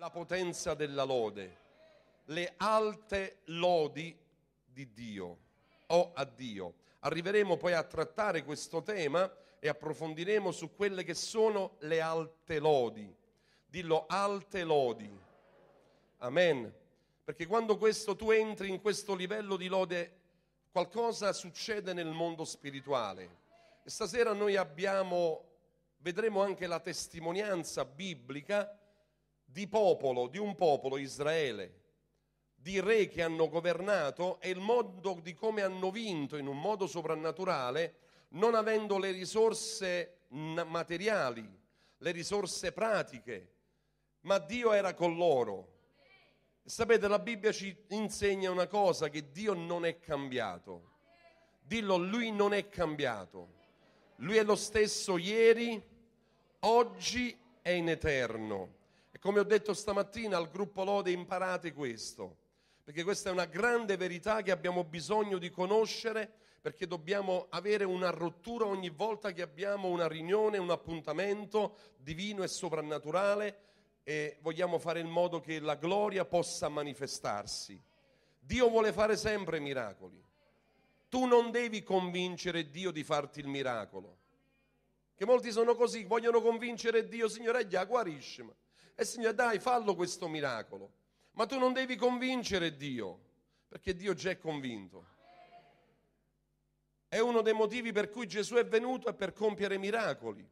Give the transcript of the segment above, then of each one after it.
la potenza della lode, le alte lodi di Dio o a Dio. Arriveremo poi a trattare questo tema e approfondiremo su quelle che sono le alte lodi. Dillo alte lodi. Amen. Perché quando questo, tu entri in questo livello di lode, qualcosa succede nel mondo spirituale. E stasera noi abbiamo, vedremo anche la testimonianza biblica di popolo, di un popolo Israele, di re che hanno governato e il modo di come hanno vinto in un modo soprannaturale, non avendo le risorse materiali, le risorse pratiche, ma Dio era con loro. Sapete, la Bibbia ci insegna una cosa, che Dio non è cambiato. Dillo, Lui non è cambiato. Lui è lo stesso ieri, oggi e in eterno. E come ho detto stamattina al gruppo Lode imparate questo, perché questa è una grande verità che abbiamo bisogno di conoscere perché dobbiamo avere una rottura ogni volta che abbiamo una riunione, un appuntamento divino e soprannaturale e vogliamo fare in modo che la gloria possa manifestarsi. Dio vuole fare sempre miracoli. Tu non devi convincere Dio di farti il miracolo. Che molti sono così, vogliono convincere Dio, Signore, già guarisci. Ma. E Signore, dai, fallo questo miracolo. Ma tu non devi convincere Dio, perché Dio già è convinto. È uno dei motivi per cui Gesù è venuto è per compiere miracoli.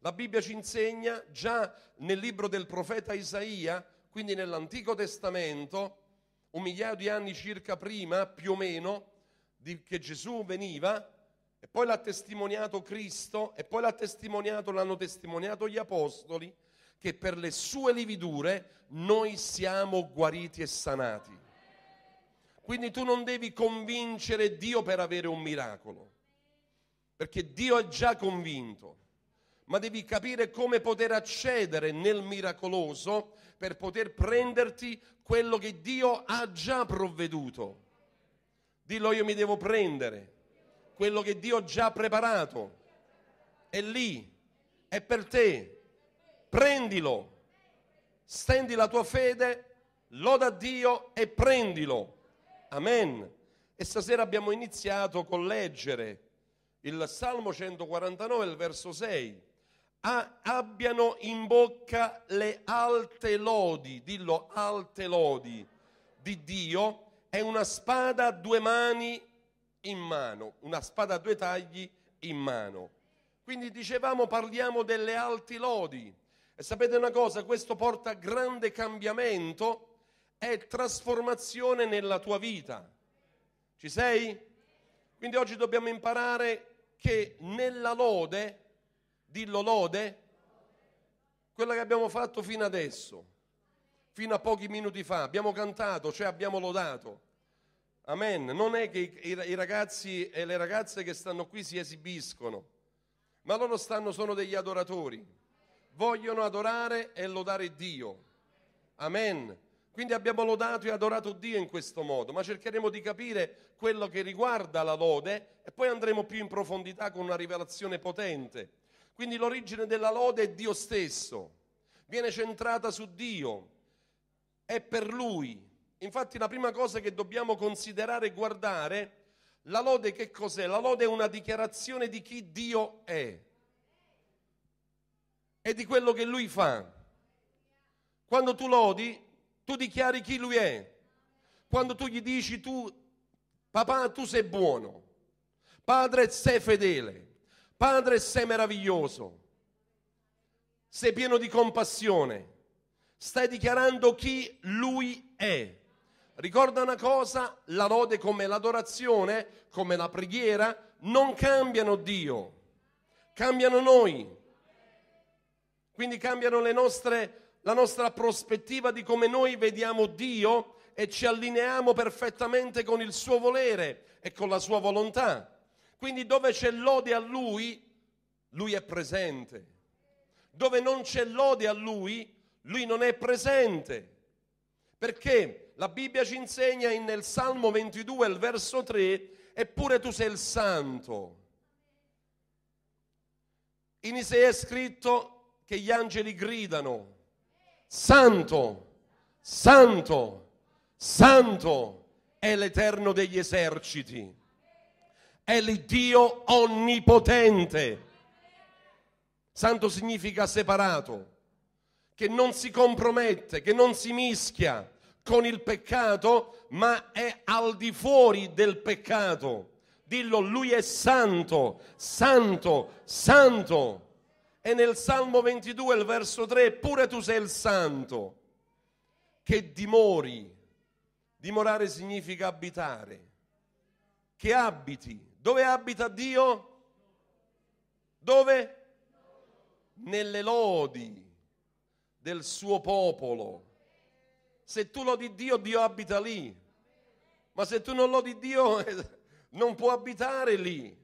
La Bibbia ci insegna già nel libro del profeta Isaia, quindi nell'Antico Testamento, un migliaio di anni circa prima, più o meno, che Gesù veniva, e poi l'ha testimoniato Cristo, e poi l'ha testimoniato, l'hanno testimoniato gli apostoli, che per le sue lividure noi siamo guariti e sanati. Quindi tu non devi convincere Dio per avere un miracolo, perché Dio è già convinto, ma devi capire come poter accedere nel miracoloso per poter prenderti quello che Dio ha già provveduto. Dillo io mi devo prendere quello che Dio ha già preparato. È lì, è per te prendilo. Stendi la tua fede, loda Dio e prendilo. Amen. E stasera abbiamo iniziato con leggere il Salmo 149, il verso 6. A, abbiano in bocca le alte lodi, dillo alte lodi, di Dio è una spada a due mani in mano, una spada a due tagli in mano. Quindi dicevamo parliamo delle alte lodi, e sapete una cosa, questo porta grande cambiamento e trasformazione nella tua vita. Ci sei? Quindi oggi dobbiamo imparare che nella lode, dillo lode, quella che abbiamo fatto fino adesso, fino a pochi minuti fa, abbiamo cantato, cioè abbiamo lodato. Amen. Non è che i, ragazzi e le ragazze che stanno qui si esibiscono, ma loro stanno, sono degli adoratori vogliono adorare e lodare Dio. Amen. Quindi abbiamo lodato e adorato Dio in questo modo, ma cercheremo di capire quello che riguarda la lode e poi andremo più in profondità con una rivelazione potente. Quindi l'origine della lode è Dio stesso, viene centrata su Dio, è per Lui. Infatti la prima cosa che dobbiamo considerare e guardare, la lode che cos'è? La lode è una dichiarazione di chi Dio è e di quello che lui fa. Quando tu lodi, tu dichiari chi lui è. Quando tu gli dici tu, papà, tu sei buono, padre, sei fedele, padre, sei meraviglioso, sei pieno di compassione, stai dichiarando chi lui è. Ricorda una cosa, la lode come l'adorazione, come la preghiera, non cambiano Dio, cambiano noi quindi cambiano nostre, la nostra prospettiva di come noi vediamo Dio e ci allineiamo perfettamente con il suo volere e con la sua volontà. Quindi dove c'è lode a Lui, Lui è presente. Dove non c'è lode a Lui, Lui non è presente. Perché la Bibbia ci insegna in, nel Salmo 22, il verso 3, eppure tu sei il santo. In Isaia è scritto, che gli angeli gridano, Santo, Santo, Santo è l'Eterno degli eserciti, è il Dio onnipotente. Santo significa separato, che non si compromette, che non si mischia con il peccato, ma è al di fuori del peccato. Dillo, lui è santo, santo, santo. E nel Salmo 22, il verso 3, eppure tu sei il santo che dimori. Dimorare significa abitare. Che abiti. Dove abita Dio? Dove? Nelle lodi del suo popolo. Se tu lodi Dio, Dio abita lì. Ma se tu non lodi Dio, non può abitare lì.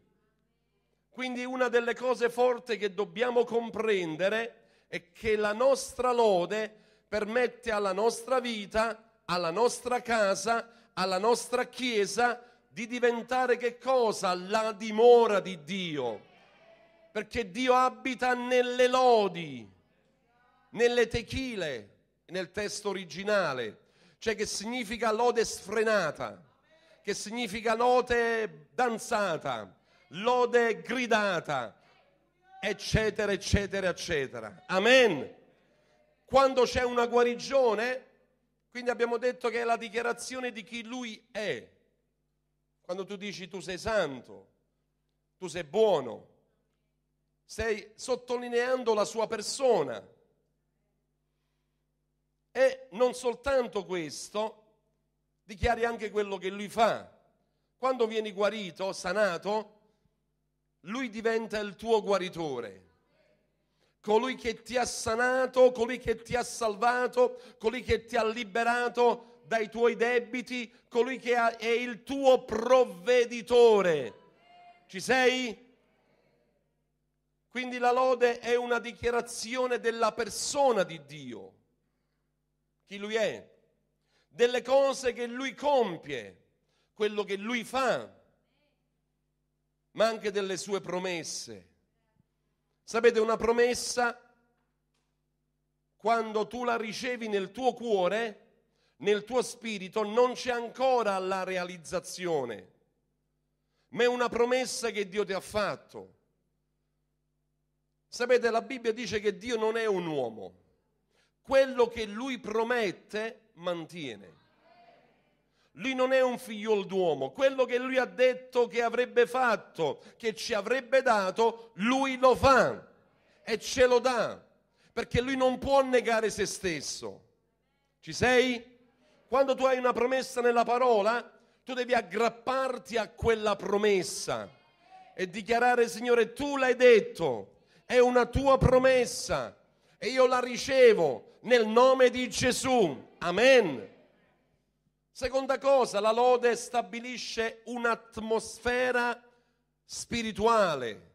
Quindi una delle cose forti che dobbiamo comprendere è che la nostra lode permette alla nostra vita, alla nostra casa, alla nostra chiesa di diventare che cosa? La dimora di Dio. Perché Dio abita nelle lodi, nelle techile, nel testo originale, cioè che significa lode sfrenata, che significa lode danzata lode gridata, eccetera, eccetera, eccetera. Amen. Quando c'è una guarigione, quindi abbiamo detto che è la dichiarazione di chi lui è. Quando tu dici tu sei santo, tu sei buono, stai sottolineando la sua persona. E non soltanto questo, dichiari anche quello che lui fa. Quando vieni guarito, sanato, lui diventa il tuo guaritore. Colui che ti ha sanato, colui che ti ha salvato, colui che ti ha liberato dai tuoi debiti, colui che è il tuo provveditore. Ci sei? Quindi la lode è una dichiarazione della persona di Dio, chi lui è, delle cose che lui compie, quello che lui fa, ma anche delle sue promesse. Sapete, una promessa, quando tu la ricevi nel tuo cuore, nel tuo spirito, non c'è ancora la realizzazione, ma è una promessa che Dio ti ha fatto. Sapete, la Bibbia dice che Dio non è un uomo, quello che lui promette mantiene. Lui non è un figliol d'uomo, quello che lui ha detto che avrebbe fatto, che ci avrebbe dato, lui lo fa e ce lo dà, perché lui non può negare se stesso. Ci sei? Quando tu hai una promessa nella parola, tu devi aggrapparti a quella promessa e dichiarare, Signore, tu l'hai detto, è una tua promessa e io la ricevo nel nome di Gesù. Amen. Seconda cosa, la lode stabilisce un'atmosfera spirituale,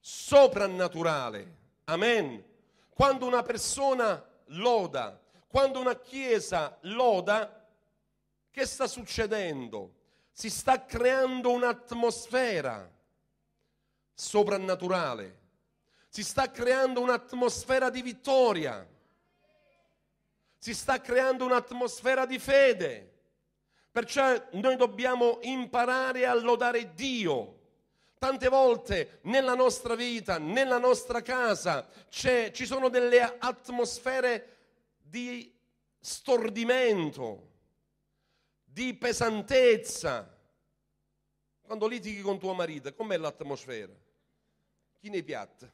soprannaturale. Amen. Quando una persona loda, quando una chiesa loda, che sta succedendo? Si sta creando un'atmosfera soprannaturale, si sta creando un'atmosfera di vittoria, si sta creando un'atmosfera di fede Perciò noi dobbiamo imparare a lodare Dio. Tante volte nella nostra vita, nella nostra casa, ci sono delle atmosfere di stordimento, di pesantezza. Quando litighi con tuo marito, com'è l'atmosfera? Chi ne piatta?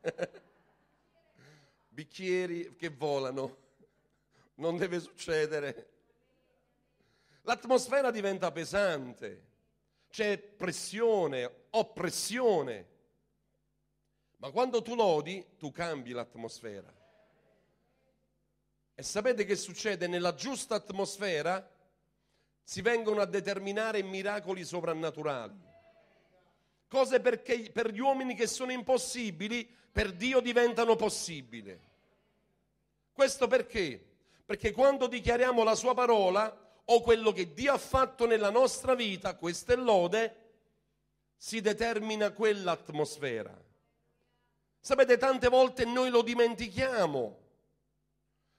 Bicchieri che volano, non deve succedere. L'atmosfera diventa pesante, c'è pressione, oppressione. Ma quando tu lodi, tu cambi l'atmosfera. E sapete che succede? Nella giusta atmosfera si vengono a determinare miracoli soprannaturali. Cose perché per gli uomini che sono impossibili, per Dio diventano possibili. Questo perché? Perché quando dichiariamo la sua parola, o quello che Dio ha fatto nella nostra vita, questa è lode, si determina quell'atmosfera. Sapete, tante volte noi lo dimentichiamo,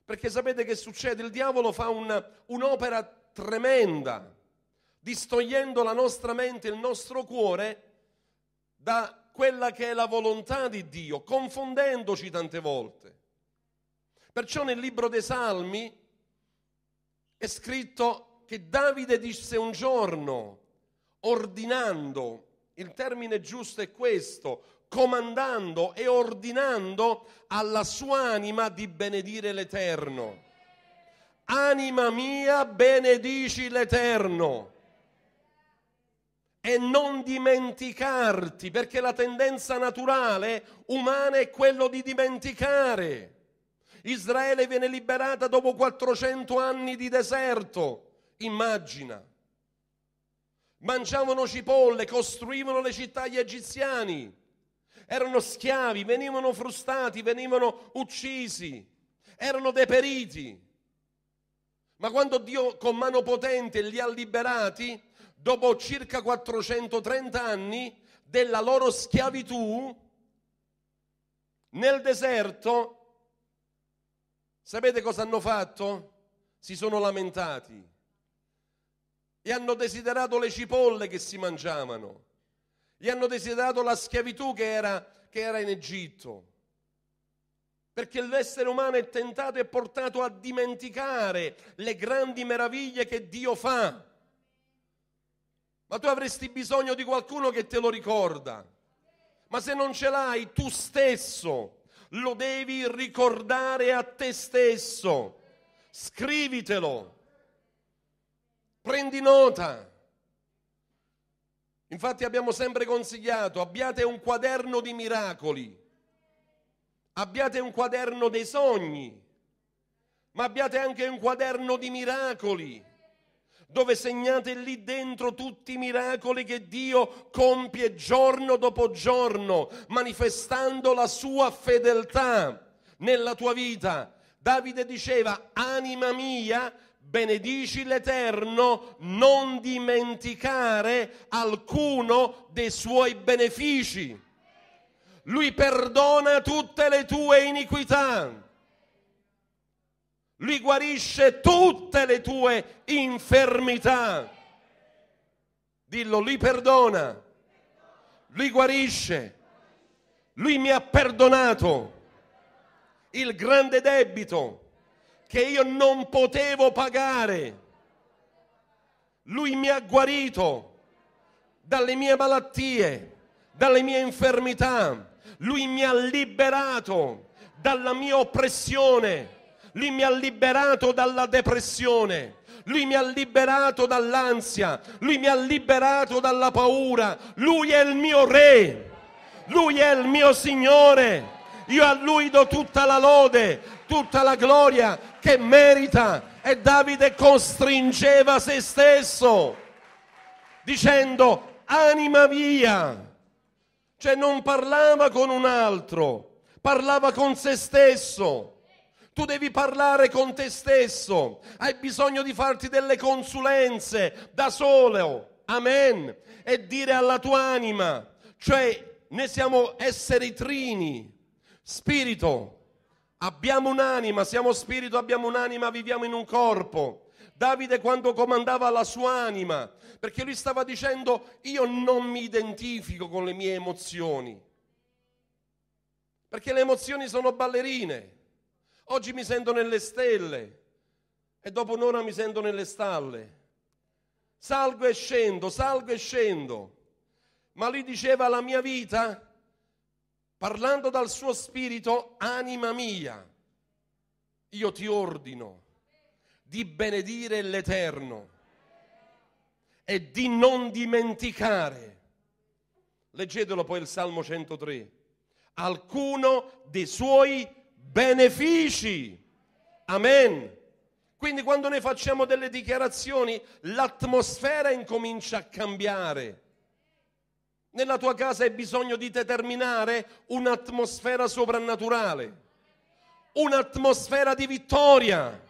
perché sapete che succede? Il diavolo fa un, un'opera tremenda, distogliendo la nostra mente, il nostro cuore, da quella che è la volontà di Dio, confondendoci tante volte. Perciò nel libro dei Salmi, è scritto che Davide disse un giorno, ordinando, il termine giusto è questo, comandando e ordinando alla sua anima di benedire l'Eterno. Anima mia, benedici l'Eterno. E non dimenticarti, perché la tendenza naturale umana è quello di dimenticare. Israele viene liberata dopo 400 anni di deserto. Immagina. Mangiavano cipolle, costruivano le città agli egiziani. Erano schiavi, venivano frustati, venivano uccisi, erano deperiti. Ma quando Dio con mano potente li ha liberati, dopo circa 430 anni della loro schiavitù, nel deserto Sapete cosa hanno fatto? Si sono lamentati e hanno desiderato le cipolle che si mangiavano, e hanno desiderato la schiavitù che era, che era in Egitto. Perché l'essere umano è tentato e portato a dimenticare le grandi meraviglie che Dio fa. Ma tu avresti bisogno di qualcuno che te lo ricorda. Ma se non ce l'hai, tu stesso lo devi ricordare a te stesso, scrivitelo, prendi nota. Infatti abbiamo sempre consigliato, abbiate un quaderno di miracoli, abbiate un quaderno dei sogni, ma abbiate anche un quaderno di miracoli dove segnate lì dentro tutti i miracoli che Dio compie giorno dopo giorno, manifestando la sua fedeltà nella tua vita. Davide diceva, anima mia, benedici l'Eterno, non dimenticare alcuno dei suoi benefici. Lui perdona tutte le tue iniquità lui guarisce tutte le tue infermità. Dillo, lui perdona. Lui guarisce. Lui mi ha perdonato il grande debito che io non potevo pagare. Lui mi ha guarito dalle mie malattie, dalle mie infermità. Lui mi ha liberato dalla mia oppressione. Lui mi ha liberato dalla depressione. Lui mi ha liberato dall'ansia, Lui mi ha liberato dalla paura, Lui è il mio Re, Lui è il mio Signore, io a Lui do tutta la lode, tutta la gloria che merita. E Davide costringeva se stesso dicendo anima mia, cioè non parlava con un altro, parlava con se stesso. Tu devi parlare con te stesso, hai bisogno di farti delle consulenze da solo, amen, e dire alla tua anima, cioè noi siamo esseri trini, spirito, abbiamo un'anima, siamo spirito, abbiamo un'anima, viviamo in un corpo. Davide quando comandava la sua anima, perché lui stava dicendo io non mi identifico con le mie emozioni, perché le emozioni sono ballerine Oggi mi sento nelle stelle e dopo un'ora mi sento nelle stalle. Salgo e scendo, salgo e scendo. Ma lui diceva la mia vita, parlando dal suo spirito, anima mia, io ti ordino di benedire l'Eterno e di non dimenticare. Leggetelo poi il Salmo 103. Alcuno dei suoi benefici. Amen. Quindi quando noi facciamo delle dichiarazioni, l'atmosfera incomincia a cambiare. Nella tua casa hai bisogno di determinare un'atmosfera soprannaturale, un'atmosfera di vittoria.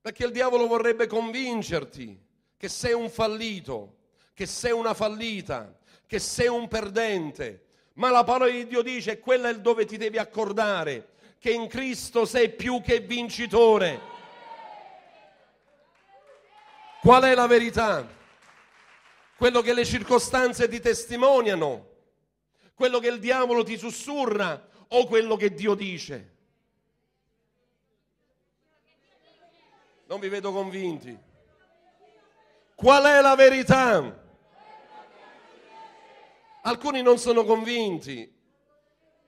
Perché il diavolo vorrebbe convincerti che sei un fallito, che sei una fallita, che sei un perdente, ma la parola di Dio dice, quella è dove ti devi accordare, che in Cristo sei più che vincitore. Qual è la verità? Quello che le circostanze ti testimoniano, quello che il diavolo ti sussurra o quello che Dio dice. Non vi vedo convinti. Qual è la verità? Alcuni non sono convinti.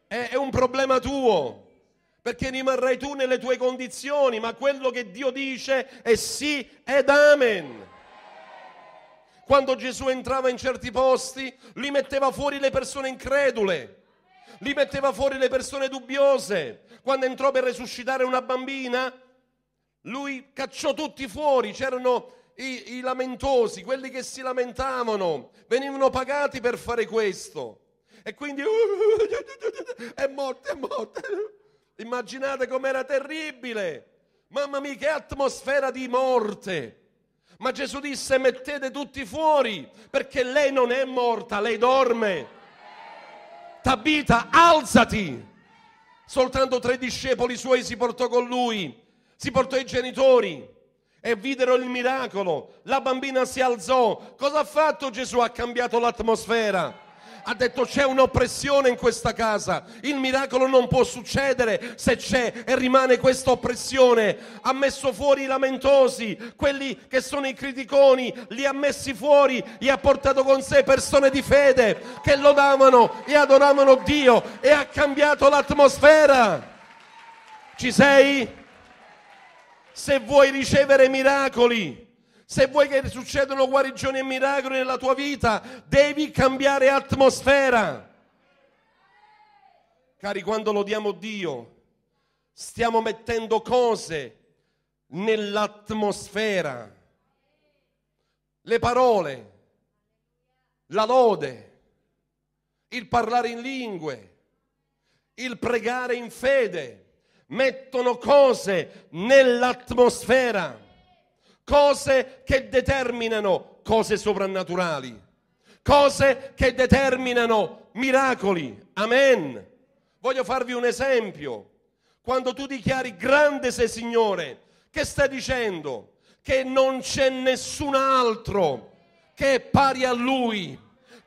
È, è un problema tuo perché rimarrai tu nelle tue condizioni, ma quello che Dio dice è sì ed amen. Quando Gesù entrava in certi posti, li metteva fuori le persone incredule, li metteva fuori le persone dubbiose. Quando entrò per resuscitare una bambina, lui cacciò tutti fuori, c'erano i, i lamentosi, quelli che si lamentavano, venivano pagati per fare questo. E quindi è morto, è morto. Immaginate com'era terribile. Mamma mia, che atmosfera di morte. Ma Gesù disse mettete tutti fuori perché lei non è morta, lei dorme. Tabita, alzati. Soltanto tre discepoli suoi si portò con lui, si portò i genitori e videro il miracolo. La bambina si alzò. Cosa ha fatto Gesù? Ha cambiato l'atmosfera ha detto c'è un'oppressione in questa casa, il miracolo non può succedere se c'è e rimane questa oppressione. Ha messo fuori i lamentosi, quelli che sono i criticoni, li ha messi fuori e ha portato con sé persone di fede che lodavano e adoravano Dio e ha cambiato l'atmosfera. Ci sei? Se vuoi ricevere miracoli, se vuoi che succedano guarigioni e miracoli nella tua vita, devi cambiare atmosfera. Cari, quando lodiamo Dio, stiamo mettendo cose nell'atmosfera. Le parole, la lode, il parlare in lingue, il pregare in fede mettono cose nell'atmosfera, cose che determinano cose soprannaturali, cose che determinano miracoli. Amen. Voglio farvi un esempio. Quando tu dichiari grande sei Signore, che stai dicendo? Che non c'è nessun altro che è pari a Lui,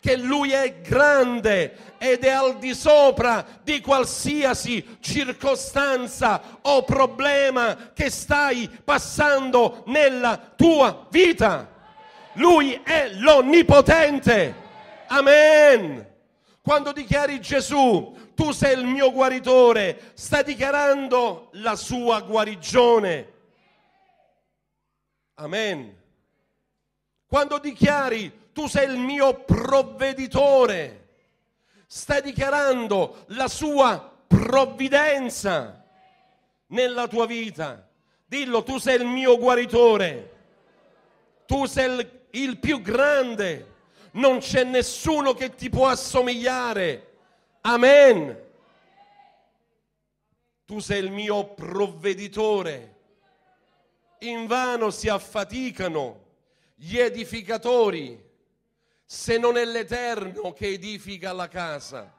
che Lui è grande ed è al di sopra di qualsiasi circostanza o problema che stai passando nella tua vita. Lui è l'onnipotente. Amen. Quando dichiari Gesù, tu sei il mio guaritore, sta dichiarando la sua guarigione. Amen. Quando dichiari tu sei il mio provveditore. Sta dichiarando la sua provvidenza nella tua vita. Dillo, tu sei il mio guaritore. Tu sei il, il più grande. Non c'è nessuno che ti può assomigliare. Amen. Tu sei il mio provveditore. In vano si affaticano gli edificatori se non è l'Eterno che edifica la casa?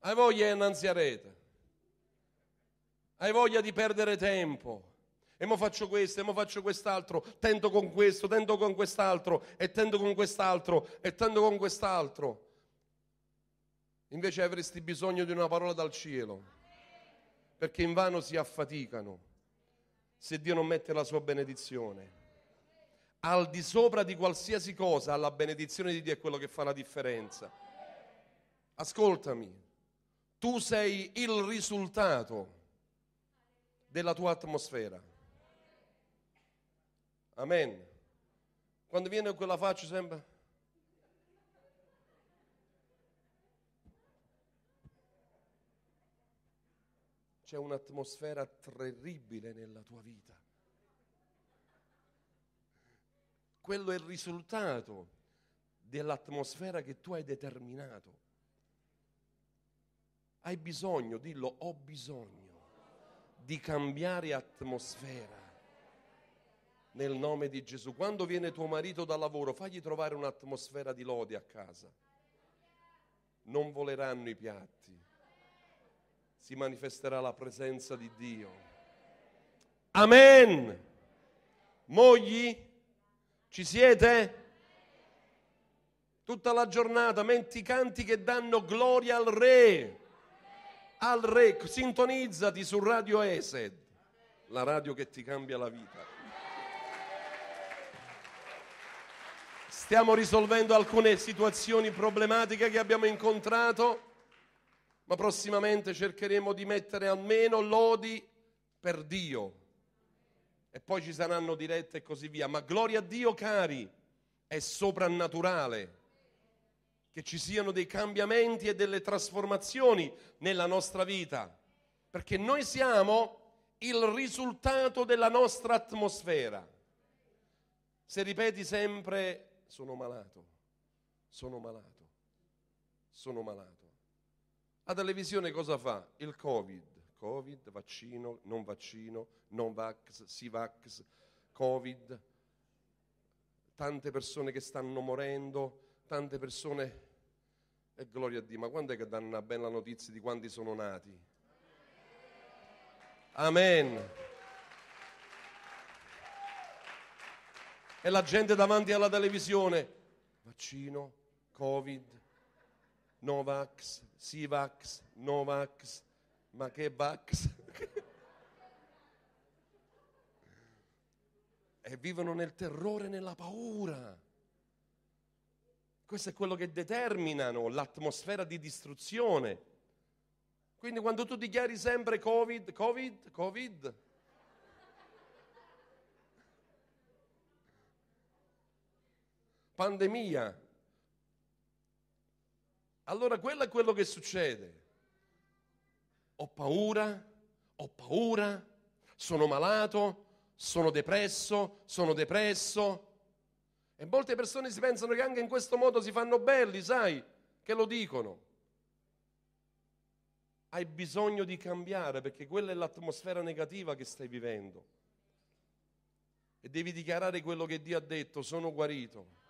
Hai voglia di innanzi a rete? Hai voglia di perdere tempo? E mo faccio questo, e mo faccio quest'altro, tento con questo, tento con quest'altro, e tento con quest'altro, e tento con quest'altro. Invece avresti bisogno di una parola dal cielo, perché in vano si affaticano se Dio non mette la sua benedizione al di sopra di qualsiasi cosa, alla benedizione di Dio è quello che fa la differenza. Ascoltami, tu sei il risultato della tua atmosfera. Amen. Quando viene quella faccia sembra... C'è un'atmosfera terribile nella tua vita. quello è il risultato dell'atmosfera che tu hai determinato. Hai bisogno, dillo, ho bisogno di cambiare atmosfera nel nome di Gesù. Quando viene tuo marito da lavoro, fagli trovare un'atmosfera di lode a casa. Non voleranno i piatti, si manifesterà la presenza di Dio. Amen. Mogli. Ci siete? Tutta la giornata, menti canti che danno gloria al Re. Al Re, sintonizzati su Radio Esed, la radio che ti cambia la vita. Stiamo risolvendo alcune situazioni problematiche che abbiamo incontrato, ma prossimamente cercheremo di mettere almeno lodi per Dio e poi ci saranno dirette e così via, ma gloria a Dio cari, è soprannaturale che ci siano dei cambiamenti e delle trasformazioni nella nostra vita, perché noi siamo il risultato della nostra atmosfera. Se ripeti sempre sono malato, sono malato, sono malato. La televisione cosa fa? Il Covid Covid, vaccino, non vaccino, non vax, si vax, Covid, tante persone che stanno morendo, tante persone... E gloria a Dio, ma quando è che danno una bella notizia di quanti sono nati? Amen. E la gente davanti alla televisione, vaccino, Covid, Novax, Sivax, Novax, ma che Bax. e vivono nel terrore e nella paura. Questo è quello che determinano l'atmosfera di distruzione. Quindi quando tu dichiari sempre Covid, Covid, Covid, pandemia, allora quello è quello che succede ho paura, ho paura, sono malato, sono depresso, sono depresso. E molte persone si pensano che anche in questo modo si fanno belli, sai, che lo dicono. Hai bisogno di cambiare perché quella è l'atmosfera negativa che stai vivendo. E devi dichiarare quello che Dio ha detto, sono guarito.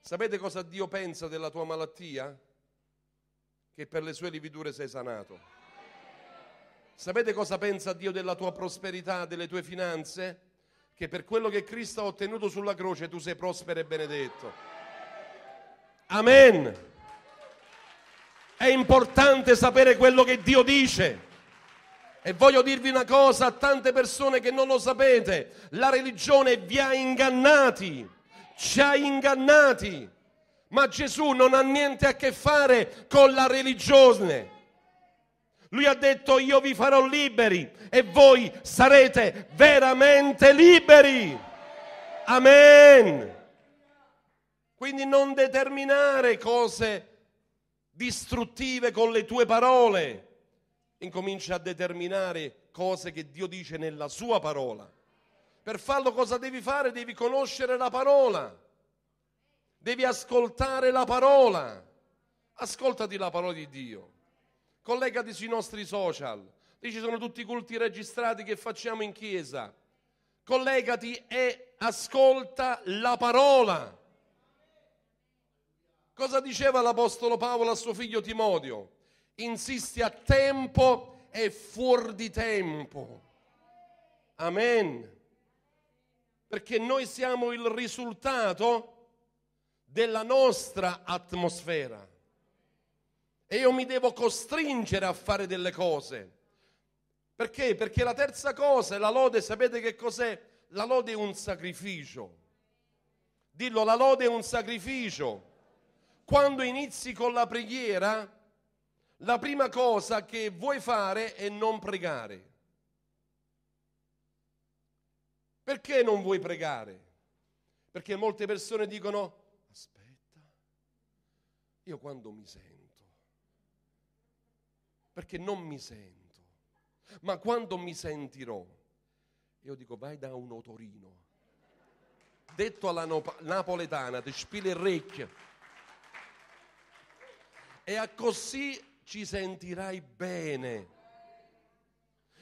Sapete cosa Dio pensa della tua malattia? che per le sue lividure sei sanato. Sapete cosa pensa Dio della tua prosperità, delle tue finanze? Che per quello che Cristo ha ottenuto sulla croce tu sei prospero e benedetto. Amen. È importante sapere quello che Dio dice. E voglio dirvi una cosa a tante persone che non lo sapete, la religione vi ha ingannati, ci ha ingannati. Ma Gesù non ha niente a che fare con la religione. Lui ha detto io vi farò liberi e voi sarete veramente liberi. Amen. Quindi non determinare cose distruttive con le tue parole. Incomincia a determinare cose che Dio dice nella sua parola. Per farlo cosa devi fare? Devi conoscere la parola devi ascoltare la parola. Ascoltati la parola di Dio. Collegati sui nostri social. Lì ci sono tutti i culti registrati che facciamo in chiesa. Collegati e ascolta la parola. Cosa diceva l'Apostolo Paolo a suo figlio Timodio? Insisti a tempo e fuori di tempo. Amen. Perché noi siamo il risultato della nostra atmosfera. E io mi devo costringere a fare delle cose. Perché? Perché la terza cosa, è la lode, sapete che cos'è? La lode è un sacrificio. Dillo, la lode è un sacrificio. Quando inizi con la preghiera, la prima cosa che vuoi fare è non pregare. Perché non vuoi pregare? Perché molte persone dicono io quando mi sento, perché non mi sento, ma quando mi sentirò, io dico vai da un otorino, detto alla nop- napoletana, ti spile il E a così ci sentirai bene.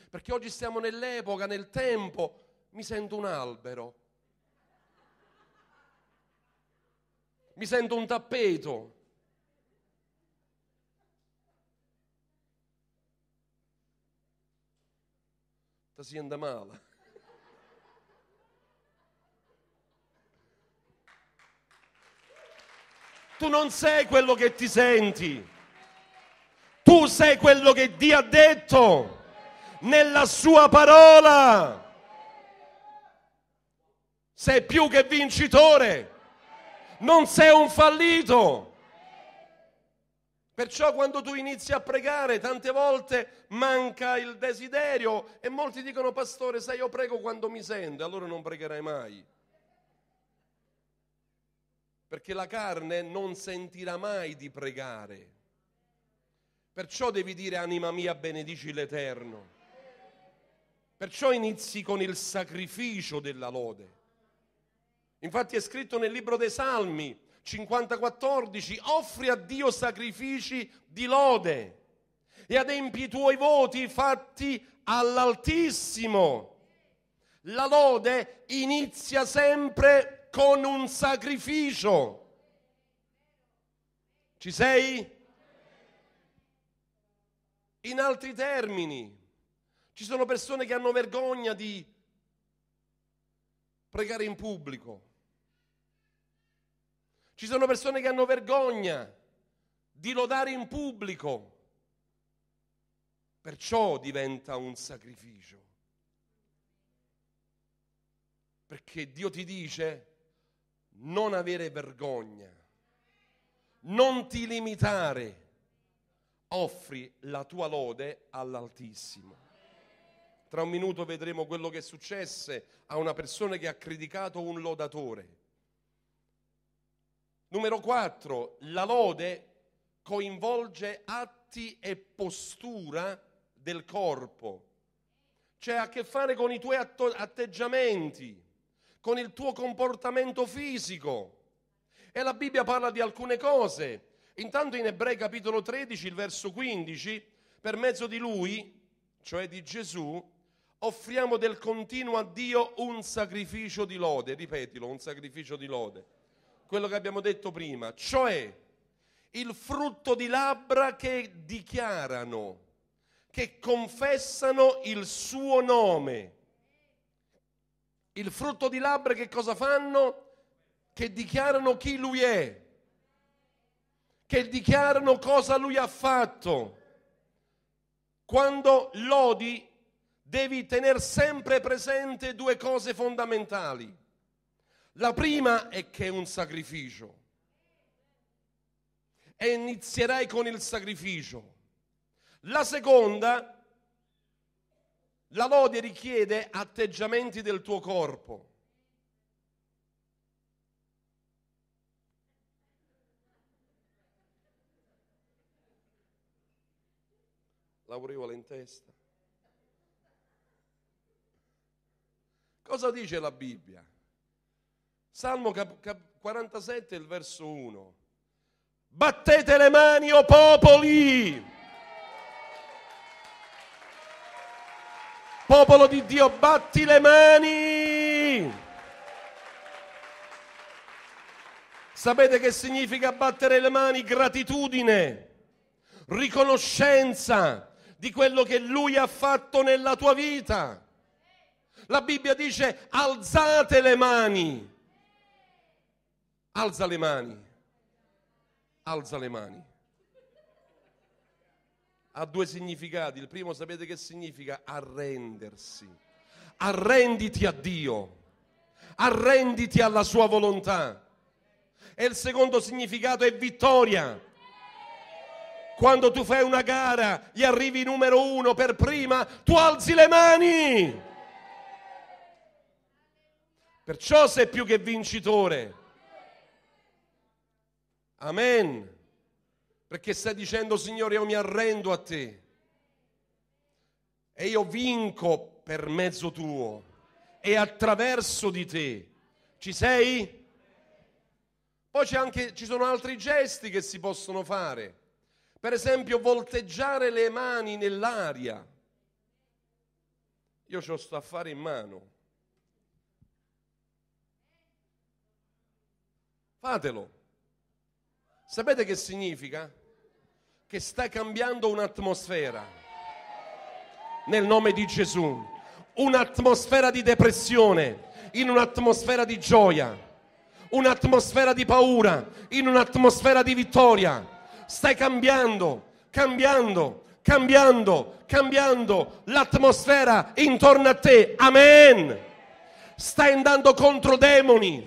Perché oggi siamo nell'epoca, nel tempo, mi sento un albero, mi sento un tappeto, sta sendo male. Tu non sei quello che ti senti, tu sei quello che Dio ha detto nella sua parola. Sei più che vincitore, non sei un fallito. Perciò quando tu inizi a pregare tante volte manca il desiderio e molti dicono pastore sai io prego quando mi sento allora non pregherai mai. Perché la carne non sentirà mai di pregare. Perciò devi dire anima mia benedici l'Eterno. Perciò inizi con il sacrificio della lode. Infatti è scritto nel libro dei Salmi, 50,14 Offri a Dio sacrifici di lode e adempi i tuoi voti fatti all'Altissimo. La lode inizia sempre con un sacrificio. Ci sei? In altri termini, ci sono persone che hanno vergogna di pregare in pubblico ci sono persone che hanno vergogna di lodare in pubblico. Perciò diventa un sacrificio. Perché Dio ti dice non avere vergogna, non ti limitare, offri la tua lode all'Altissimo. Tra un minuto vedremo quello che successe a una persona che ha criticato un lodatore. Numero 4, la lode coinvolge atti e postura del corpo, cioè ha a che fare con i tuoi atto- atteggiamenti, con il tuo comportamento fisico. E la Bibbia parla di alcune cose. Intanto in Ebrei capitolo 13, il verso 15, per mezzo di lui, cioè di Gesù, offriamo del continuo a Dio un sacrificio di lode. Ripetilo, un sacrificio di lode quello che abbiamo detto prima, cioè il frutto di labbra che dichiarano, che confessano il suo nome. Il frutto di labbra che cosa fanno? Che dichiarano chi lui è, che dichiarano cosa lui ha fatto. Quando lodi devi tenere sempre presente due cose fondamentali. La prima è che è un sacrificio. E inizierai con il sacrificio. La seconda, la lode richiede atteggiamenti del tuo corpo. L'aureola in testa. Cosa dice la Bibbia? Salmo 47, il verso 1. Battete le mani, o popoli! Popolo di Dio, batti le mani! Sapete che significa battere le mani? Gratitudine, riconoscenza di quello che Lui ha fatto nella tua vita. La Bibbia dice alzate le mani Alza le mani. Alza le mani. Ha due significati. Il primo sapete che significa? Arrendersi. Arrenditi a Dio. Arrenditi alla sua volontà. E il secondo significato è vittoria quando tu fai una gara e arrivi numero uno per prima, tu alzi le mani. Perciò sei più che vincitore. Amen. Perché stai dicendo, Signore, io mi arrendo a te e io vinco per mezzo tuo e attraverso di te. Ci sei? Poi anche, ci sono altri gesti che si possono fare. Per esempio, volteggiare le mani nell'aria. Io ce lo sto a fare in mano. Fatelo. Sapete che significa? Che sta cambiando un'atmosfera nel nome di Gesù, un'atmosfera di depressione in un'atmosfera di gioia, un'atmosfera di paura in un'atmosfera di vittoria. Stai cambiando, cambiando, cambiando, cambiando l'atmosfera intorno a te. Amen. Stai andando contro demoni,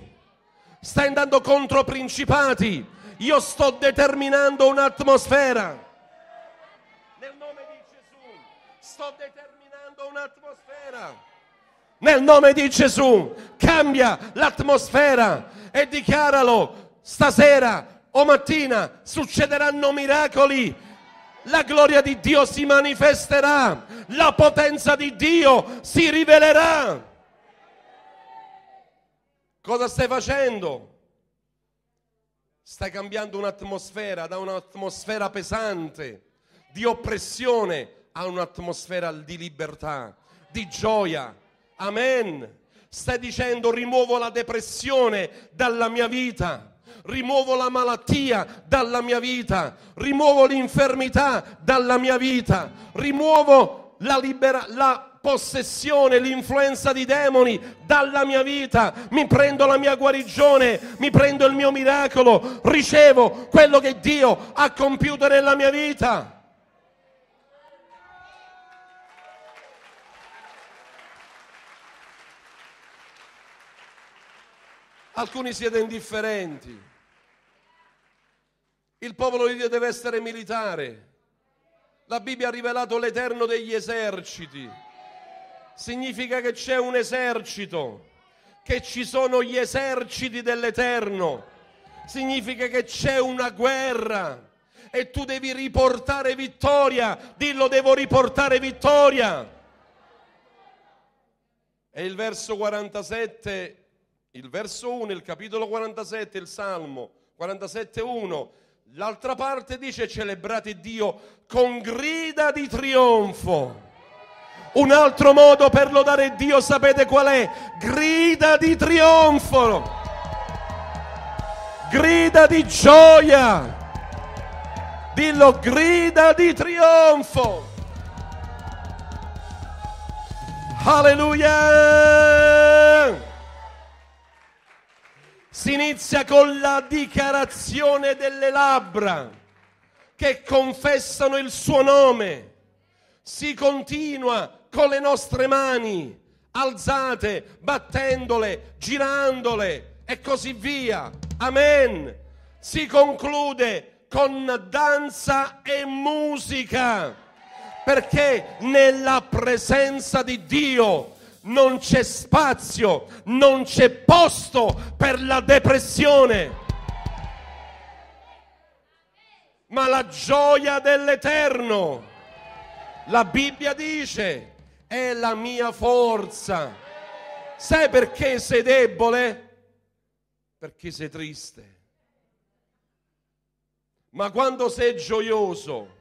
stai andando contro principati, io sto determinando un'atmosfera. Nel nome di Gesù, sto determinando un'atmosfera. Nel nome di Gesù, cambia l'atmosfera e dichiaralo stasera o mattina succederanno miracoli la gloria di Dio si manifesterà, la potenza di Dio si rivelerà. Cosa stai facendo? Stai cambiando un'atmosfera da un'atmosfera pesante, di oppressione, a un'atmosfera di libertà, di gioia. Amen. Stai dicendo rimuovo la depressione dalla mia vita rimuovo la malattia dalla mia vita, rimuovo l'infermità dalla mia vita, rimuovo la, libera- la possessione, l'influenza di demoni dalla mia vita, mi prendo la mia guarigione, mi prendo il mio miracolo, ricevo quello che Dio ha compiuto nella mia vita. Alcuni siete indifferenti. Il popolo di Dio deve essere militare. La Bibbia ha rivelato l'Eterno degli eserciti significa che c'è un esercito, che ci sono gli eserciti dell'Eterno, significa che c'è una guerra e tu devi riportare vittoria, dillo devo riportare vittoria. E il verso 47, il verso 1, il capitolo 47, il Salmo 47, 1. L'altra parte dice celebrate Dio con grida di trionfo. Un altro modo per lodare Dio sapete qual è? Grida di trionfo, grida di gioia. Dillo, grida di trionfo. Alleluia! Si inizia con la dichiarazione delle labbra che confessano il suo nome. Si continua con le nostre mani alzate, battendole, girandole e così via. Amen. Si conclude con danza e musica, perché nella presenza di Dio non c'è spazio, non c'è posto per la depressione. Ma la gioia dell'Eterno, la Bibbia dice, è la mia forza. Sai perché sei debole? Perché sei triste. Ma quando sei gioioso,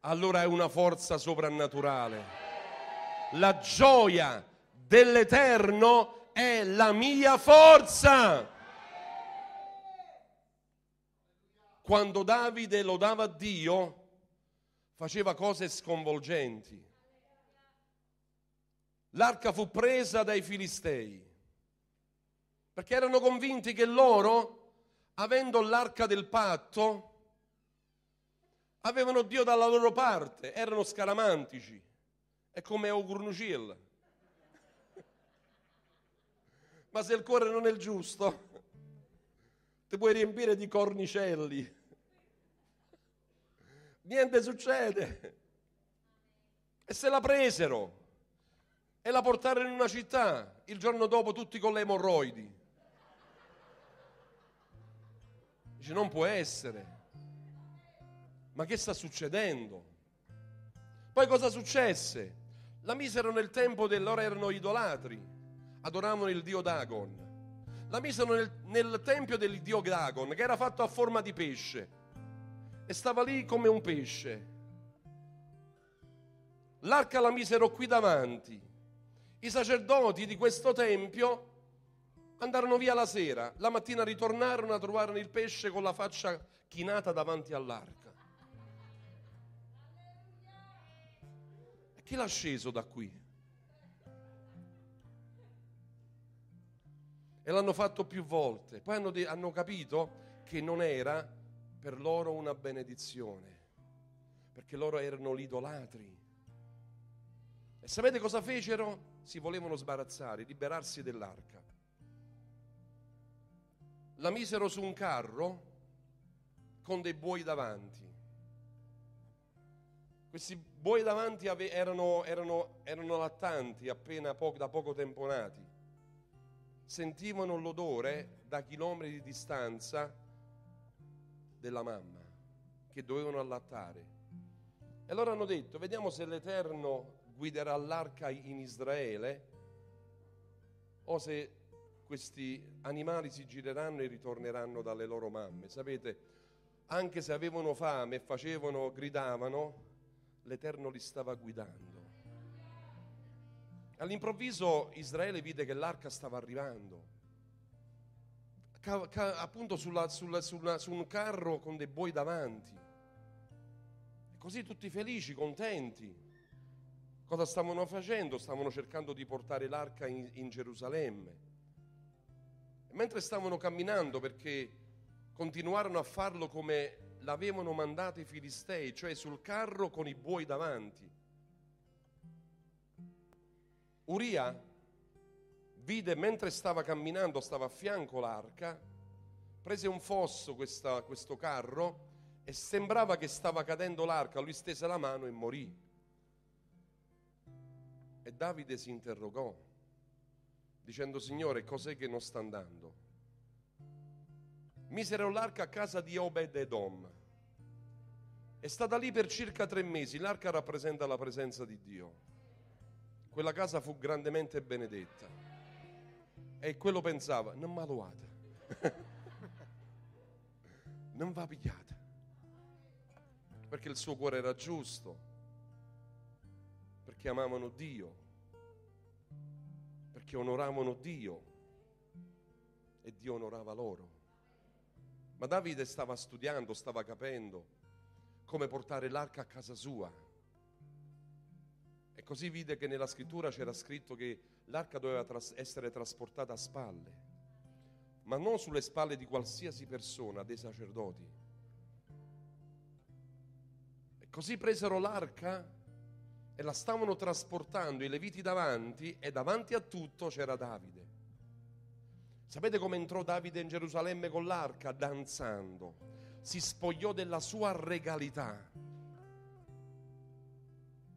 allora è una forza soprannaturale. La gioia dell'Eterno è la mia forza. Quando Davide lodava Dio, faceva cose sconvolgenti l'arca fu presa dai filistei, perché erano convinti che loro, avendo l'arca del patto, avevano Dio dalla loro parte, erano scaramantici, è come Ogurnucil. Ma se il cuore non è il giusto, ti puoi riempire di cornicelli. Niente succede. E se la presero, e la portarono in una città, il giorno dopo tutti con le emorroidi. Dice, non può essere. Ma che sta succedendo? Poi cosa successe? La misero nel tempo dell'ora erano idolatri, adoravano il dio Dagon. La misero nel, nel tempio del dio Dagon, che era fatto a forma di pesce, e stava lì come un pesce. L'arca la misero qui davanti i sacerdoti di questo tempio andarono via la sera, la mattina ritornarono a trovare il pesce con la faccia chinata davanti all'arca. E chi l'ha sceso da qui? E l'hanno fatto più volte. Poi hanno, hanno capito che non era per loro una benedizione, perché loro erano l'idolatri. E sapete cosa fecero? si volevano sbarazzare, liberarsi dell'arca. La misero su un carro con dei buoi davanti. Questi buoi davanti erano, erano, erano lattanti, appena poco, da poco tempo nati. Sentivano l'odore da chilometri di distanza della mamma che dovevano allattare. E allora hanno detto, vediamo se l'Eterno guiderà l'arca in Israele o se questi animali si gireranno e ritorneranno dalle loro mamme. Sapete, anche se avevano fame e facevano, gridavano, l'Eterno li stava guidando. All'improvviso Israele vide che l'arca stava arrivando, ca- ca- appunto sulla, sulla, sulla, su un carro con dei buoi davanti. E così tutti felici, contenti. Cosa stavano facendo? Stavano cercando di portare l'arca in, in Gerusalemme. E mentre stavano camminando, perché continuarono a farlo come l'avevano mandato i filistei, cioè sul carro con i buoi davanti, Uria vide mentre stava camminando, stava a fianco l'arca, prese un fosso questa, questo carro e sembrava che stava cadendo l'arca, lui stese la mano e morì. E Davide si interrogò dicendo Signore cos'è che non sta andando? Misero l'arca a casa di Obed Edom. È stata lì per circa tre mesi. L'arca rappresenta la presenza di Dio. Quella casa fu grandemente benedetta. E quello pensava, non maluate, non va pigliata. Perché il suo cuore era giusto perché amavano Dio, perché onoravano Dio e Dio onorava loro. Ma Davide stava studiando, stava capendo come portare l'arca a casa sua. E così vide che nella scrittura c'era scritto che l'arca doveva tras- essere trasportata a spalle, ma non sulle spalle di qualsiasi persona, dei sacerdoti. E così presero l'arca e la stavano trasportando i leviti davanti e davanti a tutto c'era Davide. Sapete come entrò Davide in Gerusalemme con l'arca? Danzando. Si spogliò della sua regalità.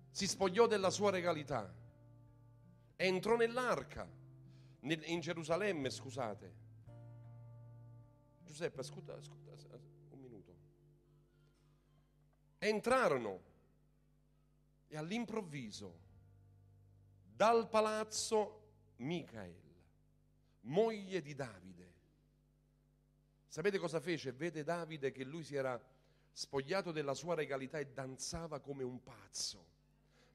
Si spogliò della sua regalità. entrò nell'arca, in Gerusalemme, scusate. Giuseppe, ascolta, ascolta un minuto. Entrarono e all'improvviso, dal palazzo Micael, moglie di Davide. Sapete cosa fece? Vede Davide che lui si era spogliato della sua regalità e danzava come un pazzo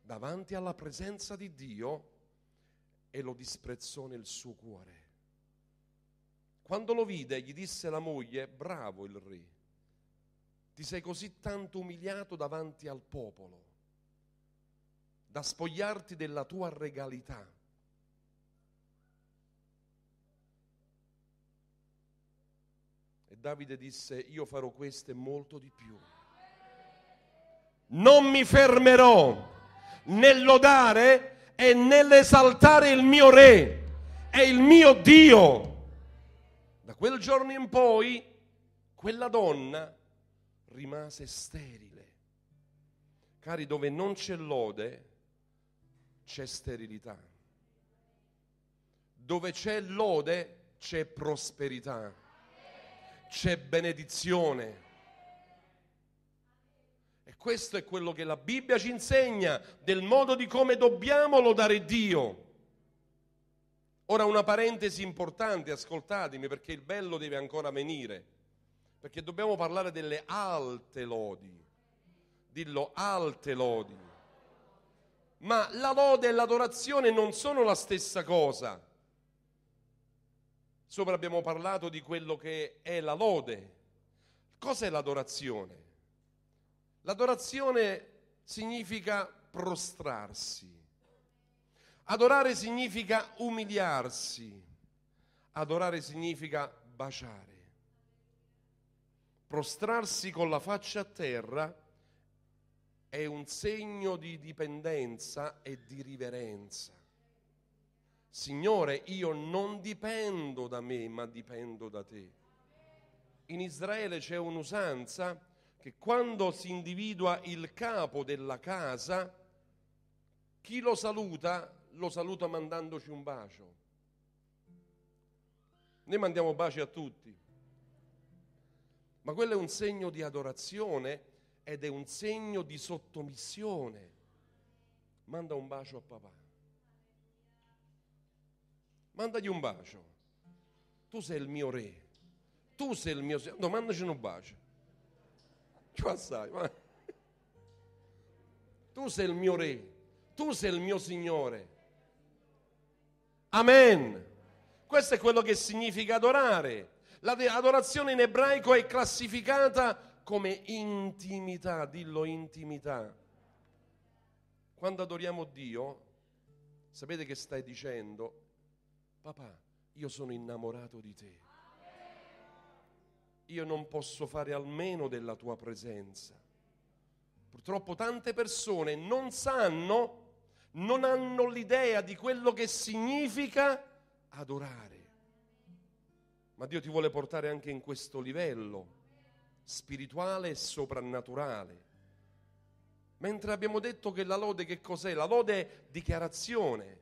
davanti alla presenza di Dio e lo disprezzò nel suo cuore. Quando lo vide, gli disse la moglie, bravo il re, ti sei così tanto umiliato davanti al popolo da spogliarti della tua regalità. E Davide disse, io farò questo e molto di più. Non mi fermerò nel lodare e nell'esaltare il mio re e il mio Dio. Da quel giorno in poi quella donna rimase sterile. Cari, dove non c'è lode, c'è sterilità. Dove c'è lode c'è prosperità, c'è benedizione. E questo è quello che la Bibbia ci insegna del modo di come dobbiamo lodare Dio. Ora una parentesi importante, ascoltatemi perché il bello deve ancora venire, perché dobbiamo parlare delle alte lodi. Dillo alte lodi ma la lode e l'adorazione non sono la stessa cosa. Sopra abbiamo parlato di quello che è la lode. Cos'è l'adorazione? L'adorazione significa prostrarsi. Adorare significa umiliarsi. Adorare significa baciare. Prostrarsi con la faccia a terra è un segno di dipendenza e di riverenza. Signore, io non dipendo da me, ma dipendo da te. In Israele c'è un'usanza che quando si individua il capo della casa, chi lo saluta lo saluta mandandoci un bacio. Noi mandiamo baci a tutti, ma quello è un segno di adorazione ed è un segno di sottomissione. Manda un bacio a papà. Mandagli un bacio. Tu sei il mio re. Tu sei il mio... No, mandaci un bacio. Ci passai. Ma... Tu sei il mio re. Tu sei il mio signore. Amen. Questo è quello che significa adorare. L'adorazione in ebraico è classificata come intimità, dillo intimità. Quando adoriamo Dio, sapete che stai dicendo? Papà, io sono innamorato di te. Io non posso fare almeno della tua presenza. Purtroppo tante persone non sanno, non hanno l'idea di quello che significa adorare. Ma Dio ti vuole portare anche in questo livello spirituale e soprannaturale. Mentre abbiamo detto che la lode che cos'è? La lode è dichiarazione,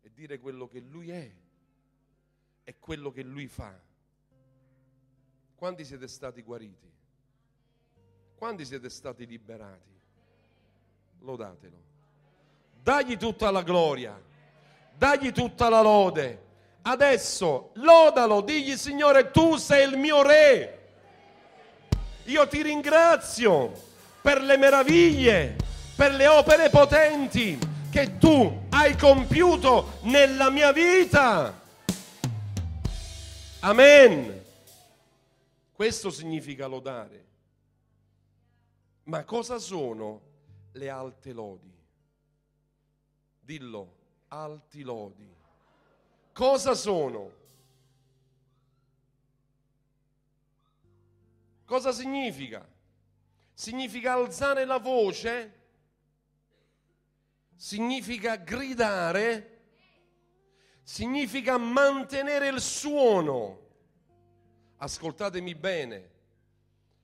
è dire quello che lui è, e quello che lui fa. Quanti siete stati guariti? Quanti siete stati liberati? Lodatelo. Dagli tutta la gloria, dagli tutta la lode. Adesso lodalo, digli Signore, tu sei il mio re. Io ti ringrazio per le meraviglie, per le opere potenti che tu hai compiuto nella mia vita. Amen. Questo significa lodare. Ma cosa sono le alte lodi? Dillo, alti lodi. Cosa sono? Cosa significa? Significa alzare la voce? Significa gridare? Significa mantenere il suono. Ascoltatemi bene,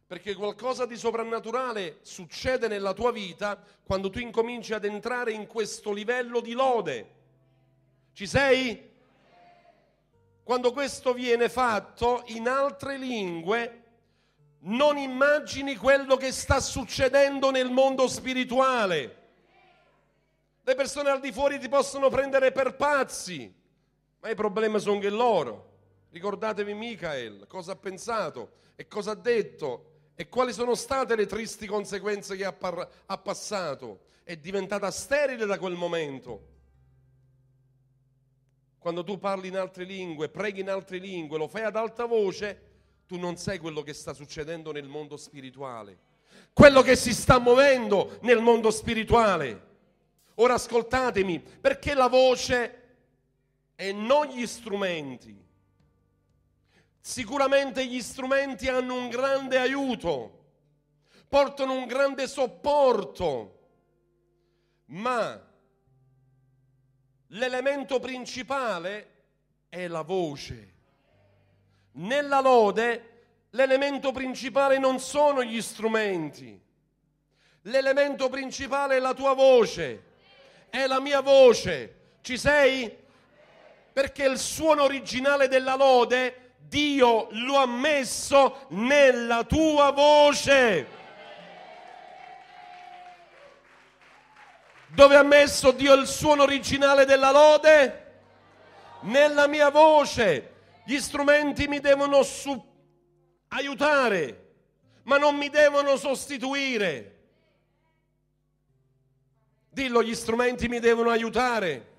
perché qualcosa di soprannaturale succede nella tua vita quando tu incominci ad entrare in questo livello di lode. Ci sei? Quando questo viene fatto in altre lingue, non immagini quello che sta succedendo nel mondo spirituale. Le persone al di fuori ti possono prendere per pazzi, ma i problemi sono che loro. Ricordatevi Michael, cosa ha pensato e cosa ha detto e quali sono state le tristi conseguenze che ha, par- ha passato. È diventata sterile da quel momento. Quando tu parli in altre lingue, preghi in altre lingue, lo fai ad alta voce, tu non sai quello che sta succedendo nel mondo spirituale, quello che si sta muovendo nel mondo spirituale. Ora ascoltatemi, perché la voce e non gli strumenti. Sicuramente gli strumenti hanno un grande aiuto, portano un grande sopporto, ma l'elemento principale è la voce. Nella lode l'elemento principale non sono gli strumenti, l'elemento principale è la tua voce, è la mia voce. Ci sei? Perché il suono originale della lode Dio lo ha messo nella tua voce. Dove ha messo Dio il suono originale della lode? Nella mia voce. Gli strumenti mi devono su- aiutare, ma non mi devono sostituire. Dillo, gli strumenti mi devono aiutare,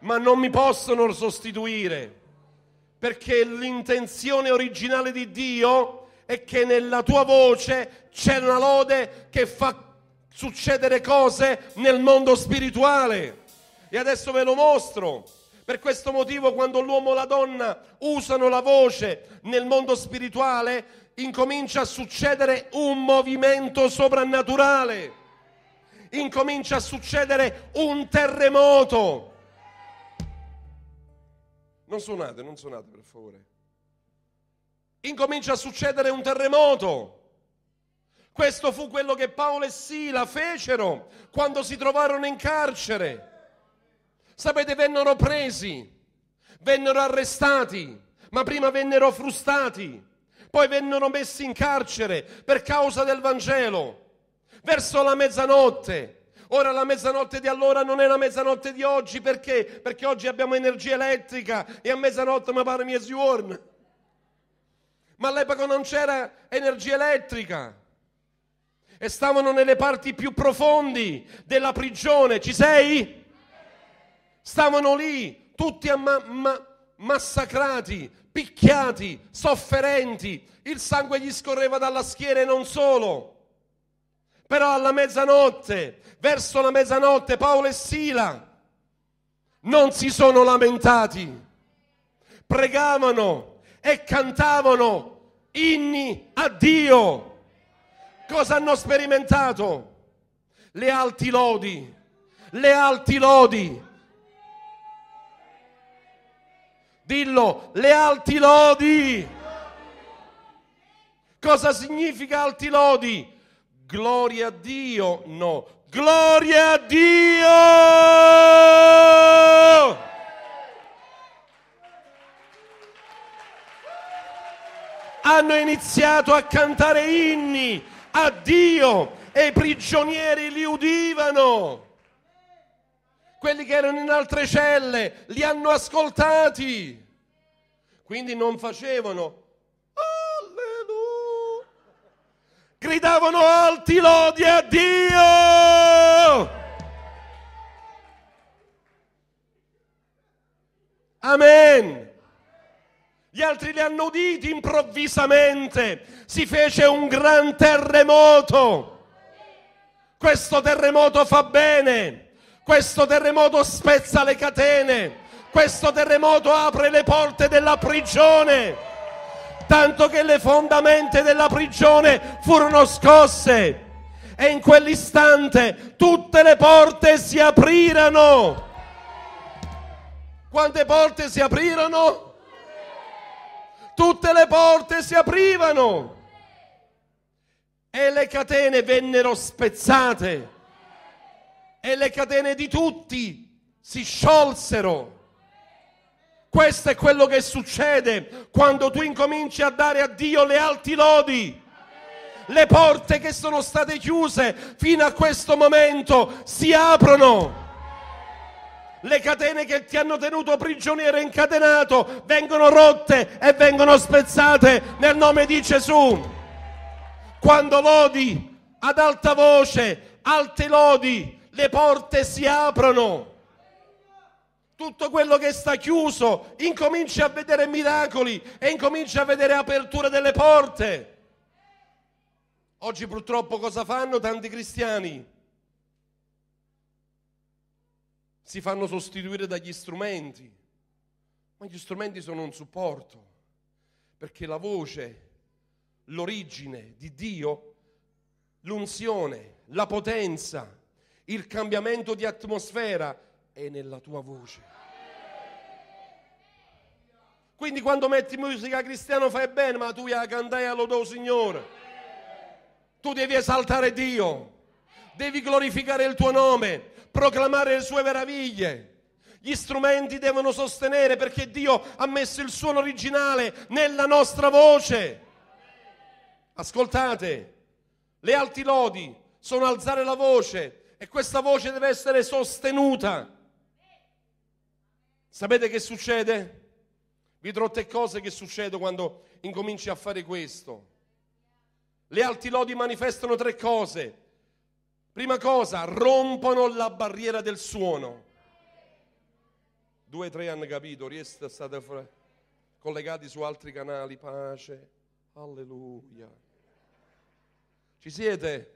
ma non mi possono sostituire, perché l'intenzione originale di Dio è che nella tua voce c'è una lode che fa succedere cose nel mondo spirituale. E adesso ve lo mostro. Per questo motivo quando l'uomo e la donna usano la voce nel mondo spirituale, incomincia a succedere un movimento soprannaturale, incomincia a succedere un terremoto. Non suonate, non suonate per favore. Incomincia a succedere un terremoto. Questo fu quello che Paolo e Sila fecero quando si trovarono in carcere. Sapete, vennero presi, vennero arrestati, ma prima vennero frustati, poi vennero messi in carcere per causa del Vangelo, verso la mezzanotte. Ora la mezzanotte di allora non è la mezzanotte di oggi, perché? Perché oggi abbiamo energia elettrica e a mezzanotte mi pare mi sworn. Ma all'epoca non c'era energia elettrica e stavano nelle parti più profondi della prigione. Ci sei? Stavano lì tutti ma- ma- massacrati, picchiati, sofferenti, il sangue gli scorreva dalla schiena e non solo. Però alla mezzanotte, verso la mezzanotte, Paolo e Sila non si sono lamentati, pregavano e cantavano inni a Dio. Cosa hanno sperimentato? Le alti lodi, le alti lodi, Dillo, le alti lodi. Cosa significa alti lodi? Gloria a Dio? No. Gloria a Dio! Hanno iniziato a cantare inni a Dio e i prigionieri li udivano quelli che erano in altre celle, li hanno ascoltati. Quindi non facevano alleluia, gridavano alti lodi a Dio. Amen. Gli altri li hanno uditi improvvisamente, si fece un gran terremoto. Questo terremoto fa bene questo terremoto spezza le catene, questo terremoto apre le porte della prigione, tanto che le fondamenta della prigione furono scosse e in quell'istante tutte le porte si aprirono. Quante porte si aprirono? Tutte le porte si aprivano e le catene vennero spezzate e le catene di tutti si sciolsero. Questo è quello che succede quando tu incominci a dare a Dio le alti lodi. Le porte che sono state chiuse fino a questo momento si aprono. Le catene che ti hanno tenuto prigioniero incatenato vengono rotte e vengono spezzate nel nome di Gesù. Quando lodi ad alta voce, alte lodi, le porte si aprono. Tutto quello che sta chiuso incomincia a vedere miracoli e incomincia a vedere aperture delle porte. Oggi purtroppo cosa fanno tanti cristiani? Si fanno sostituire dagli strumenti, ma gli strumenti sono un supporto, perché la voce, l'origine di Dio, l'unzione, la potenza, il cambiamento di atmosfera è nella tua voce. Quindi quando metti musica cristiana fai bene, ma tu hai la cantai do Signore. Tu devi esaltare Dio, devi glorificare il tuo nome, proclamare le sue meraviglie. Gli strumenti devono sostenere perché Dio ha messo il suono originale nella nostra voce. Ascoltate, le alti lodi sono alzare la voce, e questa voce deve essere sostenuta. Sapete che succede? Vi tre cose che succedono quando incominci a fare questo. Le alti lodi manifestano tre cose. Prima cosa, rompono la barriera del suono. Due, tre hanno capito, riestate state fra... collegati su altri canali, pace, alleluia. Ci siete?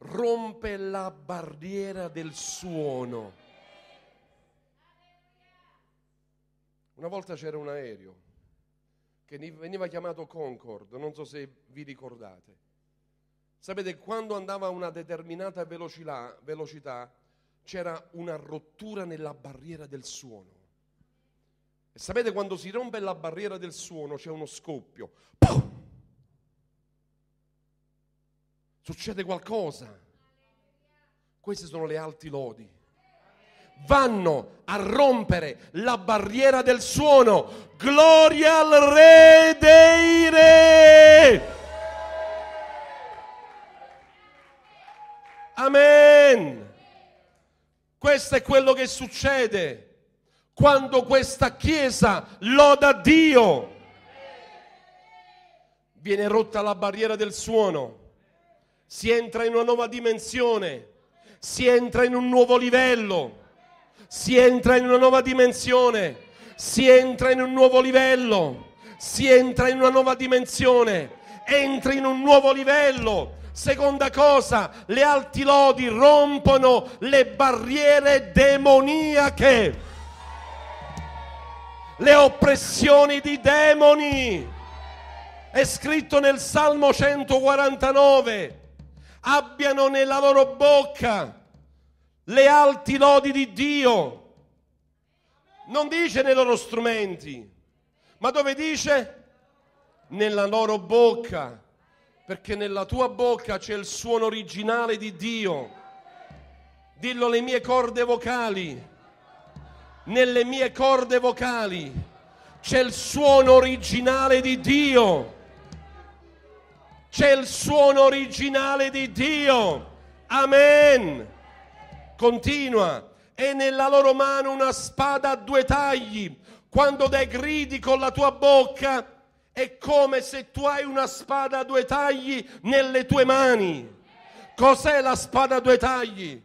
rompe la barriera del suono. Una volta c'era un aereo che veniva chiamato Concorde, non so se vi ricordate. Sapete, quando andava a una determinata velocità c'era una rottura nella barriera del suono. E sapete, quando si rompe la barriera del suono c'è uno scoppio. Pum! Succede qualcosa. Queste sono le alti lodi. Vanno a rompere la barriera del suono. Gloria al Re dei Re. Amen. Questo è quello che succede quando questa Chiesa loda Dio. Viene rotta la barriera del suono si entra in una nuova dimensione, si entra in un nuovo livello, si entra in una nuova dimensione, si entra in un nuovo livello, si entra in una nuova dimensione, entri in un nuovo livello. Seconda cosa, le alti lodi rompono le barriere demoniache, le oppressioni di demoni. È scritto nel Salmo 149, abbiano nella loro bocca le alti lodi di Dio. Non dice nei loro strumenti, ma dove dice? Nella loro bocca, perché nella tua bocca c'è il suono originale di Dio. Dillo le mie corde vocali, nelle mie corde vocali c'è il suono originale di Dio c'è il suono originale di Dio. Amen. Continua. E nella loro mano una spada a due tagli. Quando dai gridi con la tua bocca, è come se tu hai una spada a due tagli nelle tue mani. Cos'è la spada a due tagli?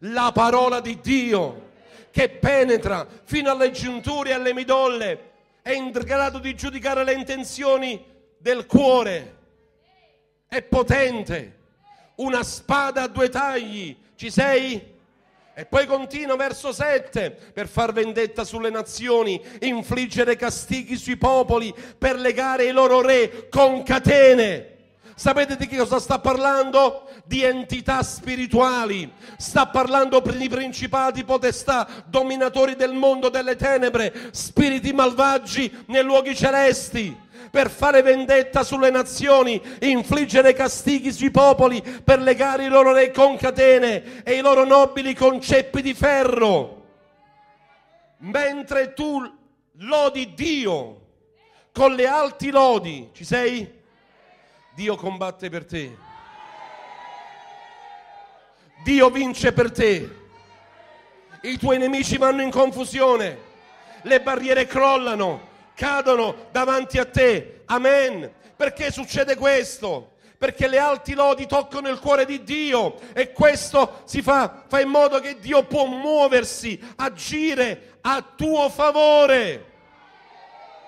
La parola di Dio che penetra fino alle giunture e alle midolle, è in grado di giudicare le intenzioni del cuore è potente, una spada a due tagli. Ci sei? E poi continua verso 7, per far vendetta sulle nazioni, infliggere castighi sui popoli, per legare i loro re con catene. Sapete di che cosa sta parlando? Di entità spirituali. Sta parlando di principati, potestà, dominatori del mondo delle tenebre, spiriti malvagi nei luoghi celesti per fare vendetta sulle nazioni, infliggere castighi sui popoli, per legare i loro re con catene e i loro nobili con ceppi di ferro. Mentre tu lodi Dio con le alti lodi, ci sei? Dio combatte per te. Dio vince per te. I tuoi nemici vanno in confusione. Le barriere crollano, cadono davanti a te. Amen. Perché succede questo? Perché le alti lodi toccano il cuore di Dio e questo si fa, fa in modo che Dio può muoversi, agire a tuo favore.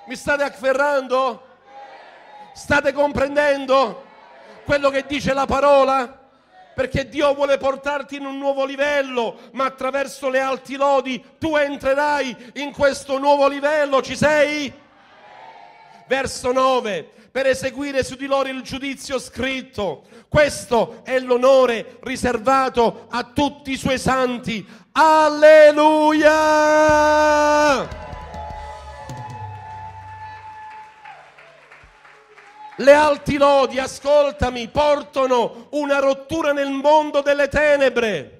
Mi state afferrando? State comprendendo quello che dice la parola? Perché Dio vuole portarti in un nuovo livello, ma attraverso le alti lodi tu entrerai in questo nuovo livello. Ci sei? Verso 9 per eseguire su di loro il giudizio scritto. Questo è l'onore riservato a tutti i suoi santi. Alleluia! Le alti lodi, ascoltami, portano una rottura nel mondo delle tenebre.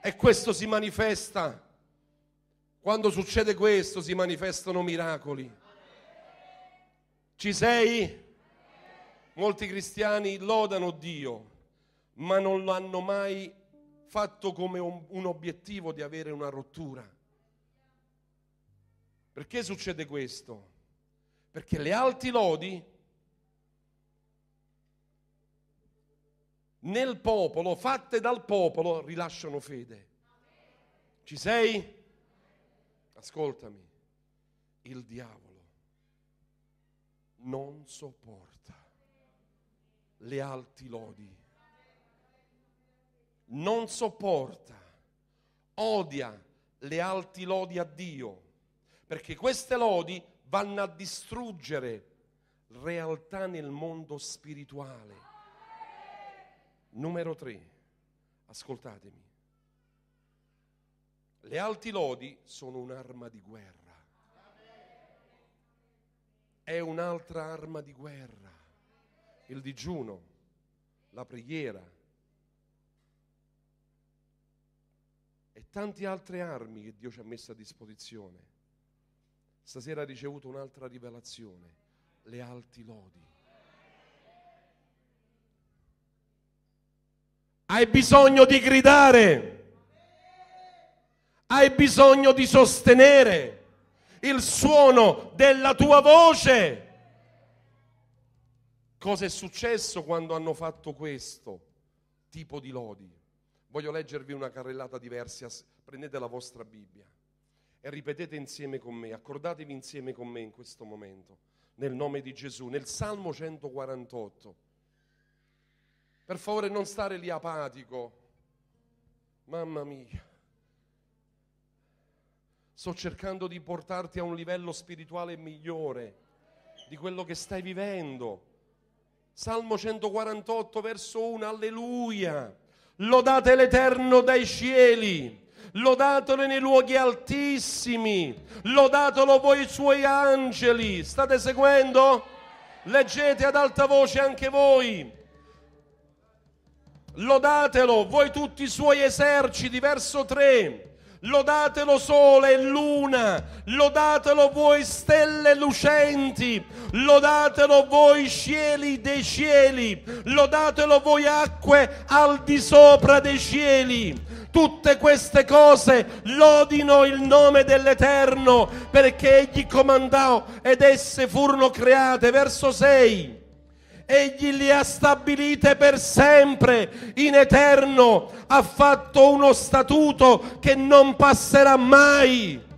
E questo si manifesta. Quando succede questo si manifestano miracoli. Ci sei? Molti cristiani lodano Dio, ma non lo hanno mai fatto come un, un obiettivo di avere una rottura. Perché succede questo? Perché le alti lodi nel popolo, fatte dal popolo, rilasciano fede. Ci sei? Ascoltami, il diavolo non sopporta le alti lodi, non sopporta, odia le alti lodi a Dio, perché queste lodi vanno a distruggere realtà nel mondo spirituale Numero tre, ascoltatemi. Le alti lodi sono un'arma di guerra. È un'altra arma di guerra. Il digiuno, la preghiera e tante altre armi che Dio ci ha messo a disposizione. Stasera ha ricevuto un'altra rivelazione, le alti lodi. Hai bisogno di gridare. Hai bisogno di sostenere il suono della tua voce. Cosa è successo quando hanno fatto questo tipo di lodi? Voglio leggervi una carrellata di versi, prendete la vostra Bibbia e ripetete insieme con me, accordatevi insieme con me in questo momento, nel nome di Gesù, nel Salmo 148. Per favore non stare lì apatico. Mamma mia. Sto cercando di portarti a un livello spirituale migliore di quello che stai vivendo. Salmo 148 verso 1, alleluia. Lodate l'Eterno dai cieli lodatelo nei luoghi altissimi, lodatelo voi suoi angeli. State seguendo? Leggete ad alta voce anche voi. Lodatelo voi tutti i suoi eserciti, verso 3. Lodatelo sole e luna, lodatelo voi stelle lucenti, lodatelo voi cieli dei cieli, lodatelo voi acque al di sopra dei cieli. Tutte queste cose lodino il nome dell'Eterno perché egli comandò ed esse furono create. Verso 6 egli le ha stabilite per sempre, in eterno, ha fatto uno statuto che non passerà mai.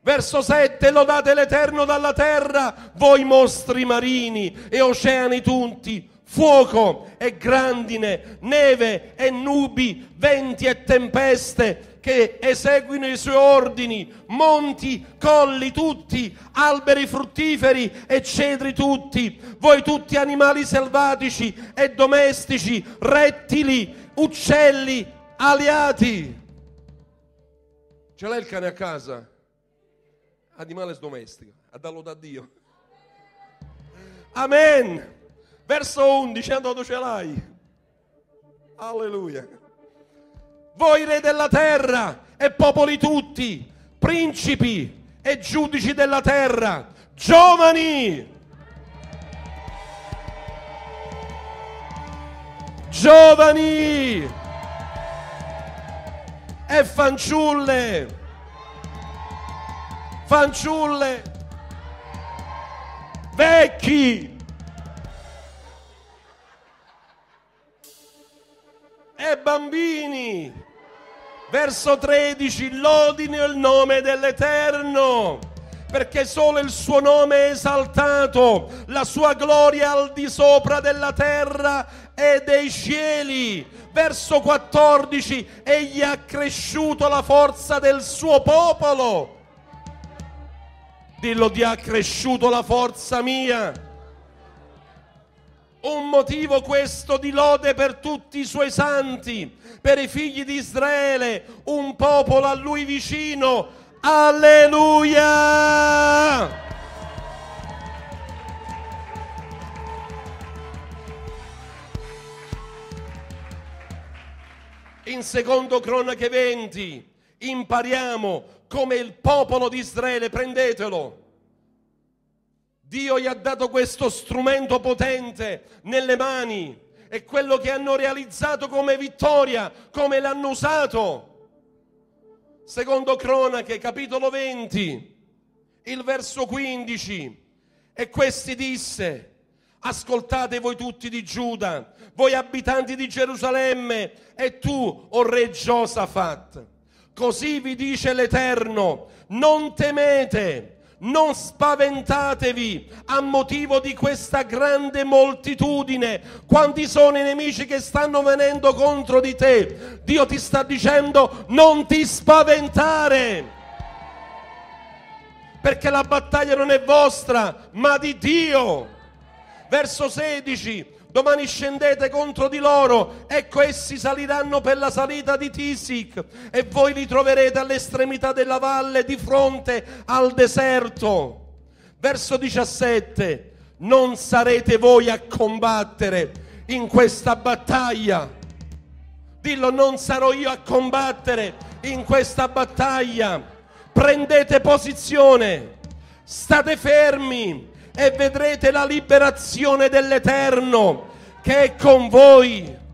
Verso 7, lodate l'Eterno dalla terra, voi mostri marini e oceani tutti, fuoco e grandine, neve e nubi, venti e tempeste, che eseguino i suoi ordini, monti, colli tutti, alberi fruttiferi e cedri tutti, voi tutti animali selvatici e domestici, rettili, uccelli, aliati. Ce l'hai il cane a casa? Animale domestico, a darlo da Dio. Amen. Verso 11, andato ce l'hai. Alleluia voi re della terra e popoli tutti, principi e giudici della terra, giovani. Giovani e fanciulle, fanciulle, vecchi. e bambini Verso 13, lodino il nome dell'Eterno, perché solo il suo nome è esaltato, la sua gloria al di sopra della terra e dei cieli. Verso 14, egli ha cresciuto la forza del suo popolo. Dillo ti ha cresciuto la forza mia. Un motivo questo di lode per tutti i suoi santi, per i figli di Israele, un popolo a lui vicino. Alleluia! In secondo cronache 20 impariamo come il popolo di Israele, prendetelo. Dio gli ha dato questo strumento potente nelle mani è quello che hanno realizzato come vittoria, come l'hanno usato. Secondo Cronache, capitolo 20, il verso 15. E questi disse, ascoltate voi tutti di Giuda, voi abitanti di Gerusalemme, e tu, o re Giosafat, così vi dice l'Eterno, non temete non spaventatevi a motivo di questa grande moltitudine. Quanti sono i nemici che stanno venendo contro di te? Dio ti sta dicendo non ti spaventare. Perché la battaglia non è vostra, ma di Dio. Verso 16 domani scendete contro di loro, ecco essi saliranno per la salita di Tisic e voi li troverete all'estremità della valle di fronte al deserto. Verso 17, non sarete voi a combattere in questa battaglia. Dillo, non sarò io a combattere in questa battaglia. Prendete posizione, state fermi, e vedrete la liberazione dell'Eterno che è con voi.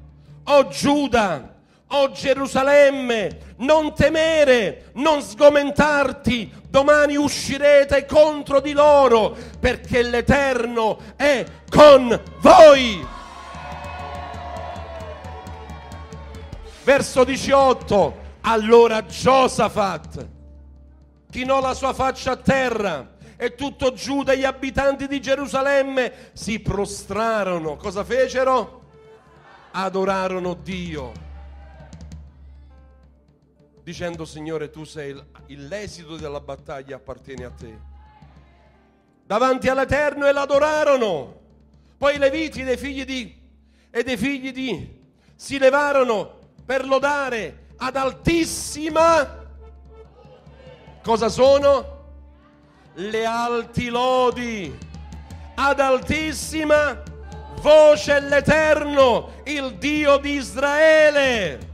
O Giuda, o Gerusalemme, non temere, non sgomentarti, domani uscirete contro di loro perché l'Eterno è con voi. Verso 18, allora Giosafat chinò la sua faccia a terra e tutto Giuda e gli abitanti di Gerusalemme si prostrarono. Cosa fecero? Adorarono Dio, dicendo Signore tu sei il, il l'esito della battaglia appartiene a te. Davanti all'Eterno e l'adorarono. Poi i Leviti dei figli di, e dei figli di si levarono per lodare ad altissima cosa sono? le alti lodi, ad altissima voce l'Eterno, il Dio di Israele.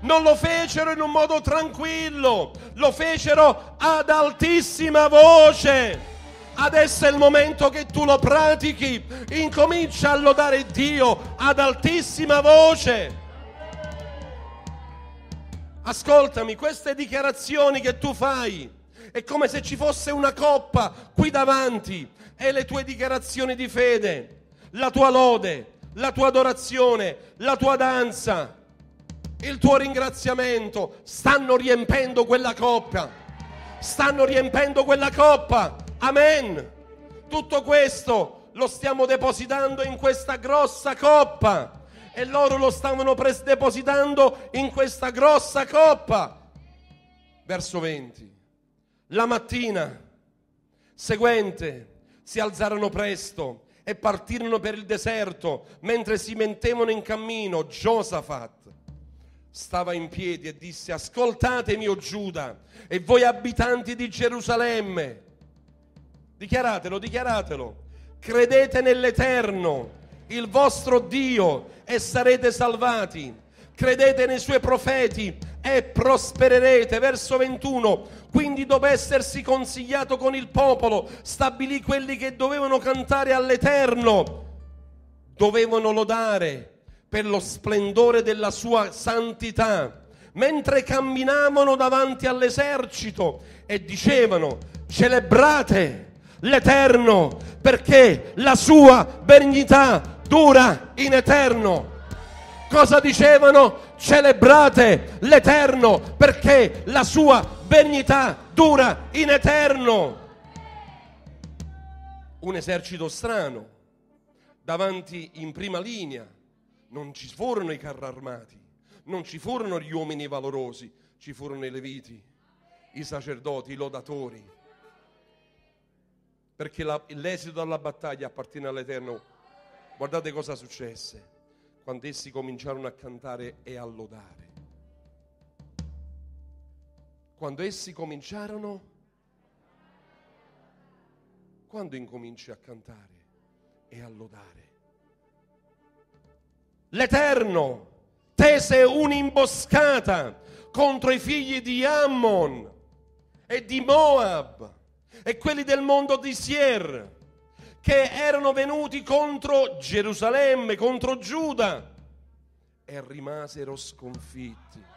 Non lo fecero in un modo tranquillo, lo fecero ad altissima voce. Adesso è il momento che tu lo pratichi. Incomincia a lodare Dio ad altissima voce. Ascoltami, queste dichiarazioni che tu fai è come se ci fosse una coppa qui davanti e le tue dichiarazioni di fede, la tua lode, la tua adorazione, la tua danza, il tuo ringraziamento stanno riempendo quella coppa. Stanno riempendo quella coppa. Amen. Tutto questo lo stiamo depositando in questa grossa coppa e loro lo stavano depositando in questa grossa coppa. Verso 20. La mattina seguente si alzarono presto e partirono per il deserto mentre si mentevano in cammino. Giosafat stava in piedi e disse, ascoltatemi, o Giuda, e voi abitanti di Gerusalemme, dichiaratelo, dichiaratelo, credete nell'Eterno, il vostro Dio, e sarete salvati. Credete nei suoi profeti e prospererete. Verso 21, quindi dopo essersi consigliato con il popolo, stabilì quelli che dovevano cantare all'Eterno, dovevano lodare per lo splendore della sua santità, mentre camminavano davanti all'esercito e dicevano, celebrate l'Eterno perché la sua benignità dura in eterno. Cosa dicevano? Celebrate l'Eterno perché la sua benignità benignità dura in eterno. Un esercito strano, davanti in prima linea, non ci furono i carri armati, non ci furono gli uomini valorosi, ci furono i leviti, i sacerdoti, i lodatori. Perché la, l'esito della battaglia appartiene all'Eterno. Guardate cosa successe quando essi cominciarono a cantare e a lodare. Quando essi cominciarono, quando incominci a cantare e a lodare, l'Eterno tese un'imboscata contro i figli di Ammon e di Moab e quelli del mondo di Sier che erano venuti contro Gerusalemme, contro Giuda e rimasero sconfitti.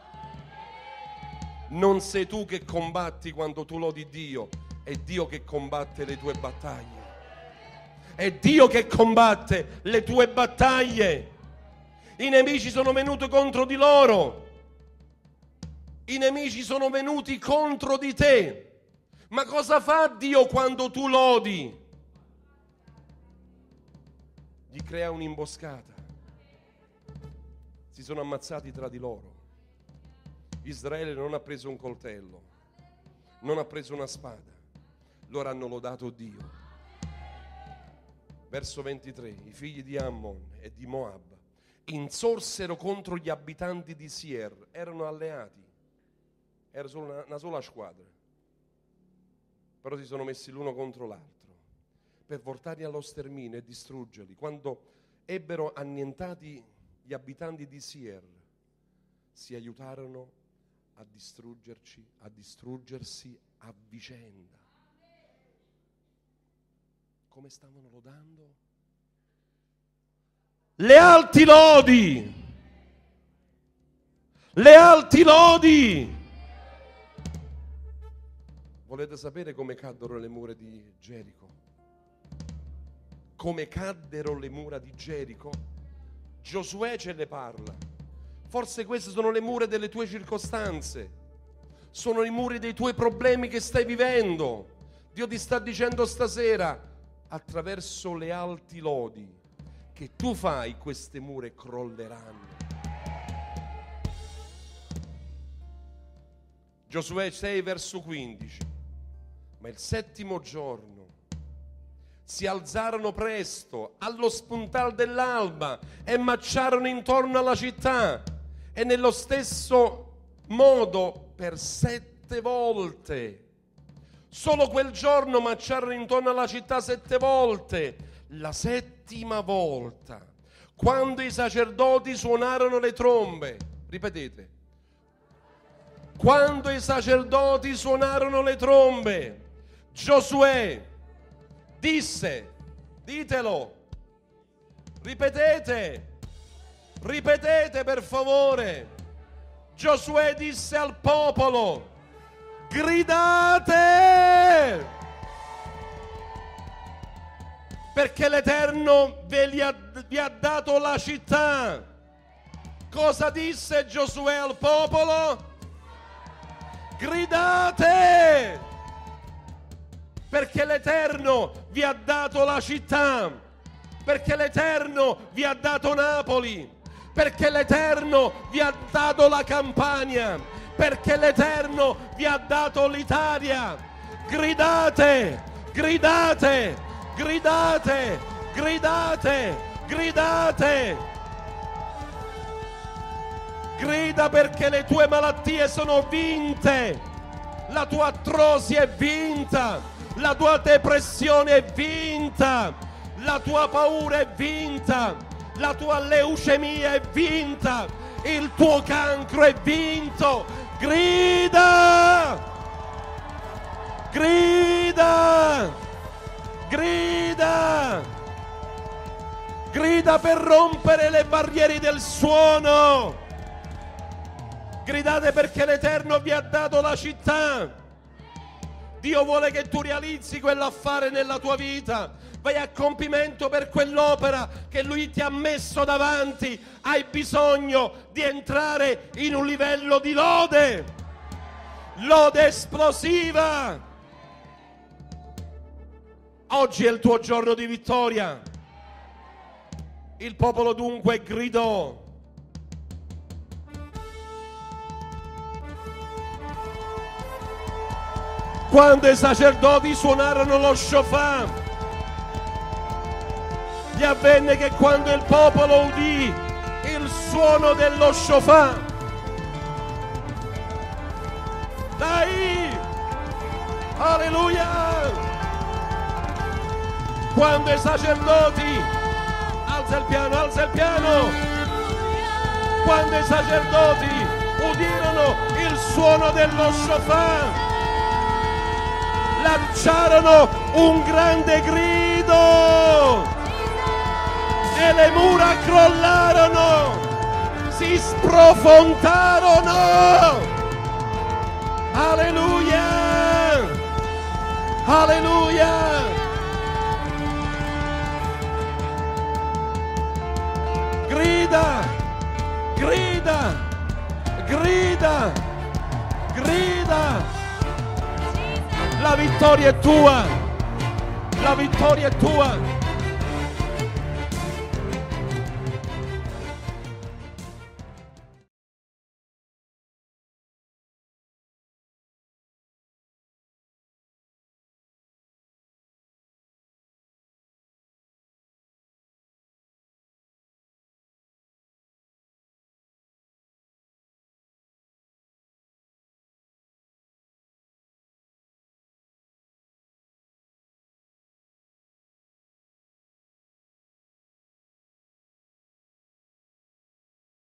Non sei tu che combatti quando tu lodi Dio, è Dio che combatte le tue battaglie. È Dio che combatte le tue battaglie. I nemici sono venuti contro di loro. I nemici sono venuti contro di te. Ma cosa fa Dio quando tu lodi? Gli crea un'imboscata. Si sono ammazzati tra di loro. Israele non ha preso un coltello, non ha preso una spada, loro hanno lodato Dio. Verso 23, i figli di Ammon e di Moab insorsero contro gli abitanti di Sier, erano alleati, era solo una, una sola squadra, però si sono messi l'uno contro l'altro per portarli allo sterminio e distruggerli. Quando ebbero annientati gli abitanti di Sier, si aiutarono a distruggerci, a distruggersi a vicenda. Come stavano lodando? Le alti lodi! Le alti lodi! Volete sapere come caddero le mura di Gerico? Come caddero le mura di Gerico? Giosuè ce ne parla. Forse queste sono le mura delle tue circostanze, sono i muri dei tuoi problemi che stai vivendo. Dio ti sta dicendo stasera, attraverso le alti lodi che tu fai, queste mura crolleranno. Giosuè 6 verso 15. Ma il settimo giorno si alzarono presto allo spuntal dell'alba e marciarono intorno alla città e nello stesso modo per sette volte. Solo quel giorno marciarono intorno alla città sette volte. La settima volta, quando i sacerdoti suonarono le trombe, ripetete, quando i sacerdoti suonarono le trombe, Giosuè disse, ditelo, ripetete, Ripetete per favore. Giosuè disse al popolo, gridate! Perché l'Eterno vi ha, vi ha dato la città. Cosa disse Giosuè al popolo? Gridate! Perché l'Eterno vi ha dato la città. Perché l'Eterno vi ha dato Napoli perché l'Eterno vi ha dato la Campania, perché l'Eterno vi ha dato l'Italia. Gridate, gridate, gridate, gridate, gridate. Grida perché le tue malattie sono vinte, la tua atrosi è vinta, la tua depressione è vinta, la tua paura è vinta la tua leucemia è vinta, il tuo cancro è vinto. Grida! Grida! Grida! Grida per rompere le barriere del suono. Gridate perché l'Eterno vi ha dato la città. Dio vuole che tu realizzi quell'affare nella tua vita vai a compimento per quell'opera che lui ti ha messo davanti, hai bisogno di entrare in un livello di lode, lode esplosiva. Oggi è il tuo giorno di vittoria. Il popolo dunque gridò. Quando i sacerdoti suonarono lo shofar, gli avvenne che quando il popolo udì il suono dello shofar, dai, alleluia! Quando i sacerdoti, alza il piano, alza il piano, quando i sacerdoti udirono il suono dello shofar, lanciarono un grande grido e le mura crollarono, si sprofondarono. Alleluia! Alleluia! Grida, grida, grida, grida. La vittoria è tua, la vittoria è tua.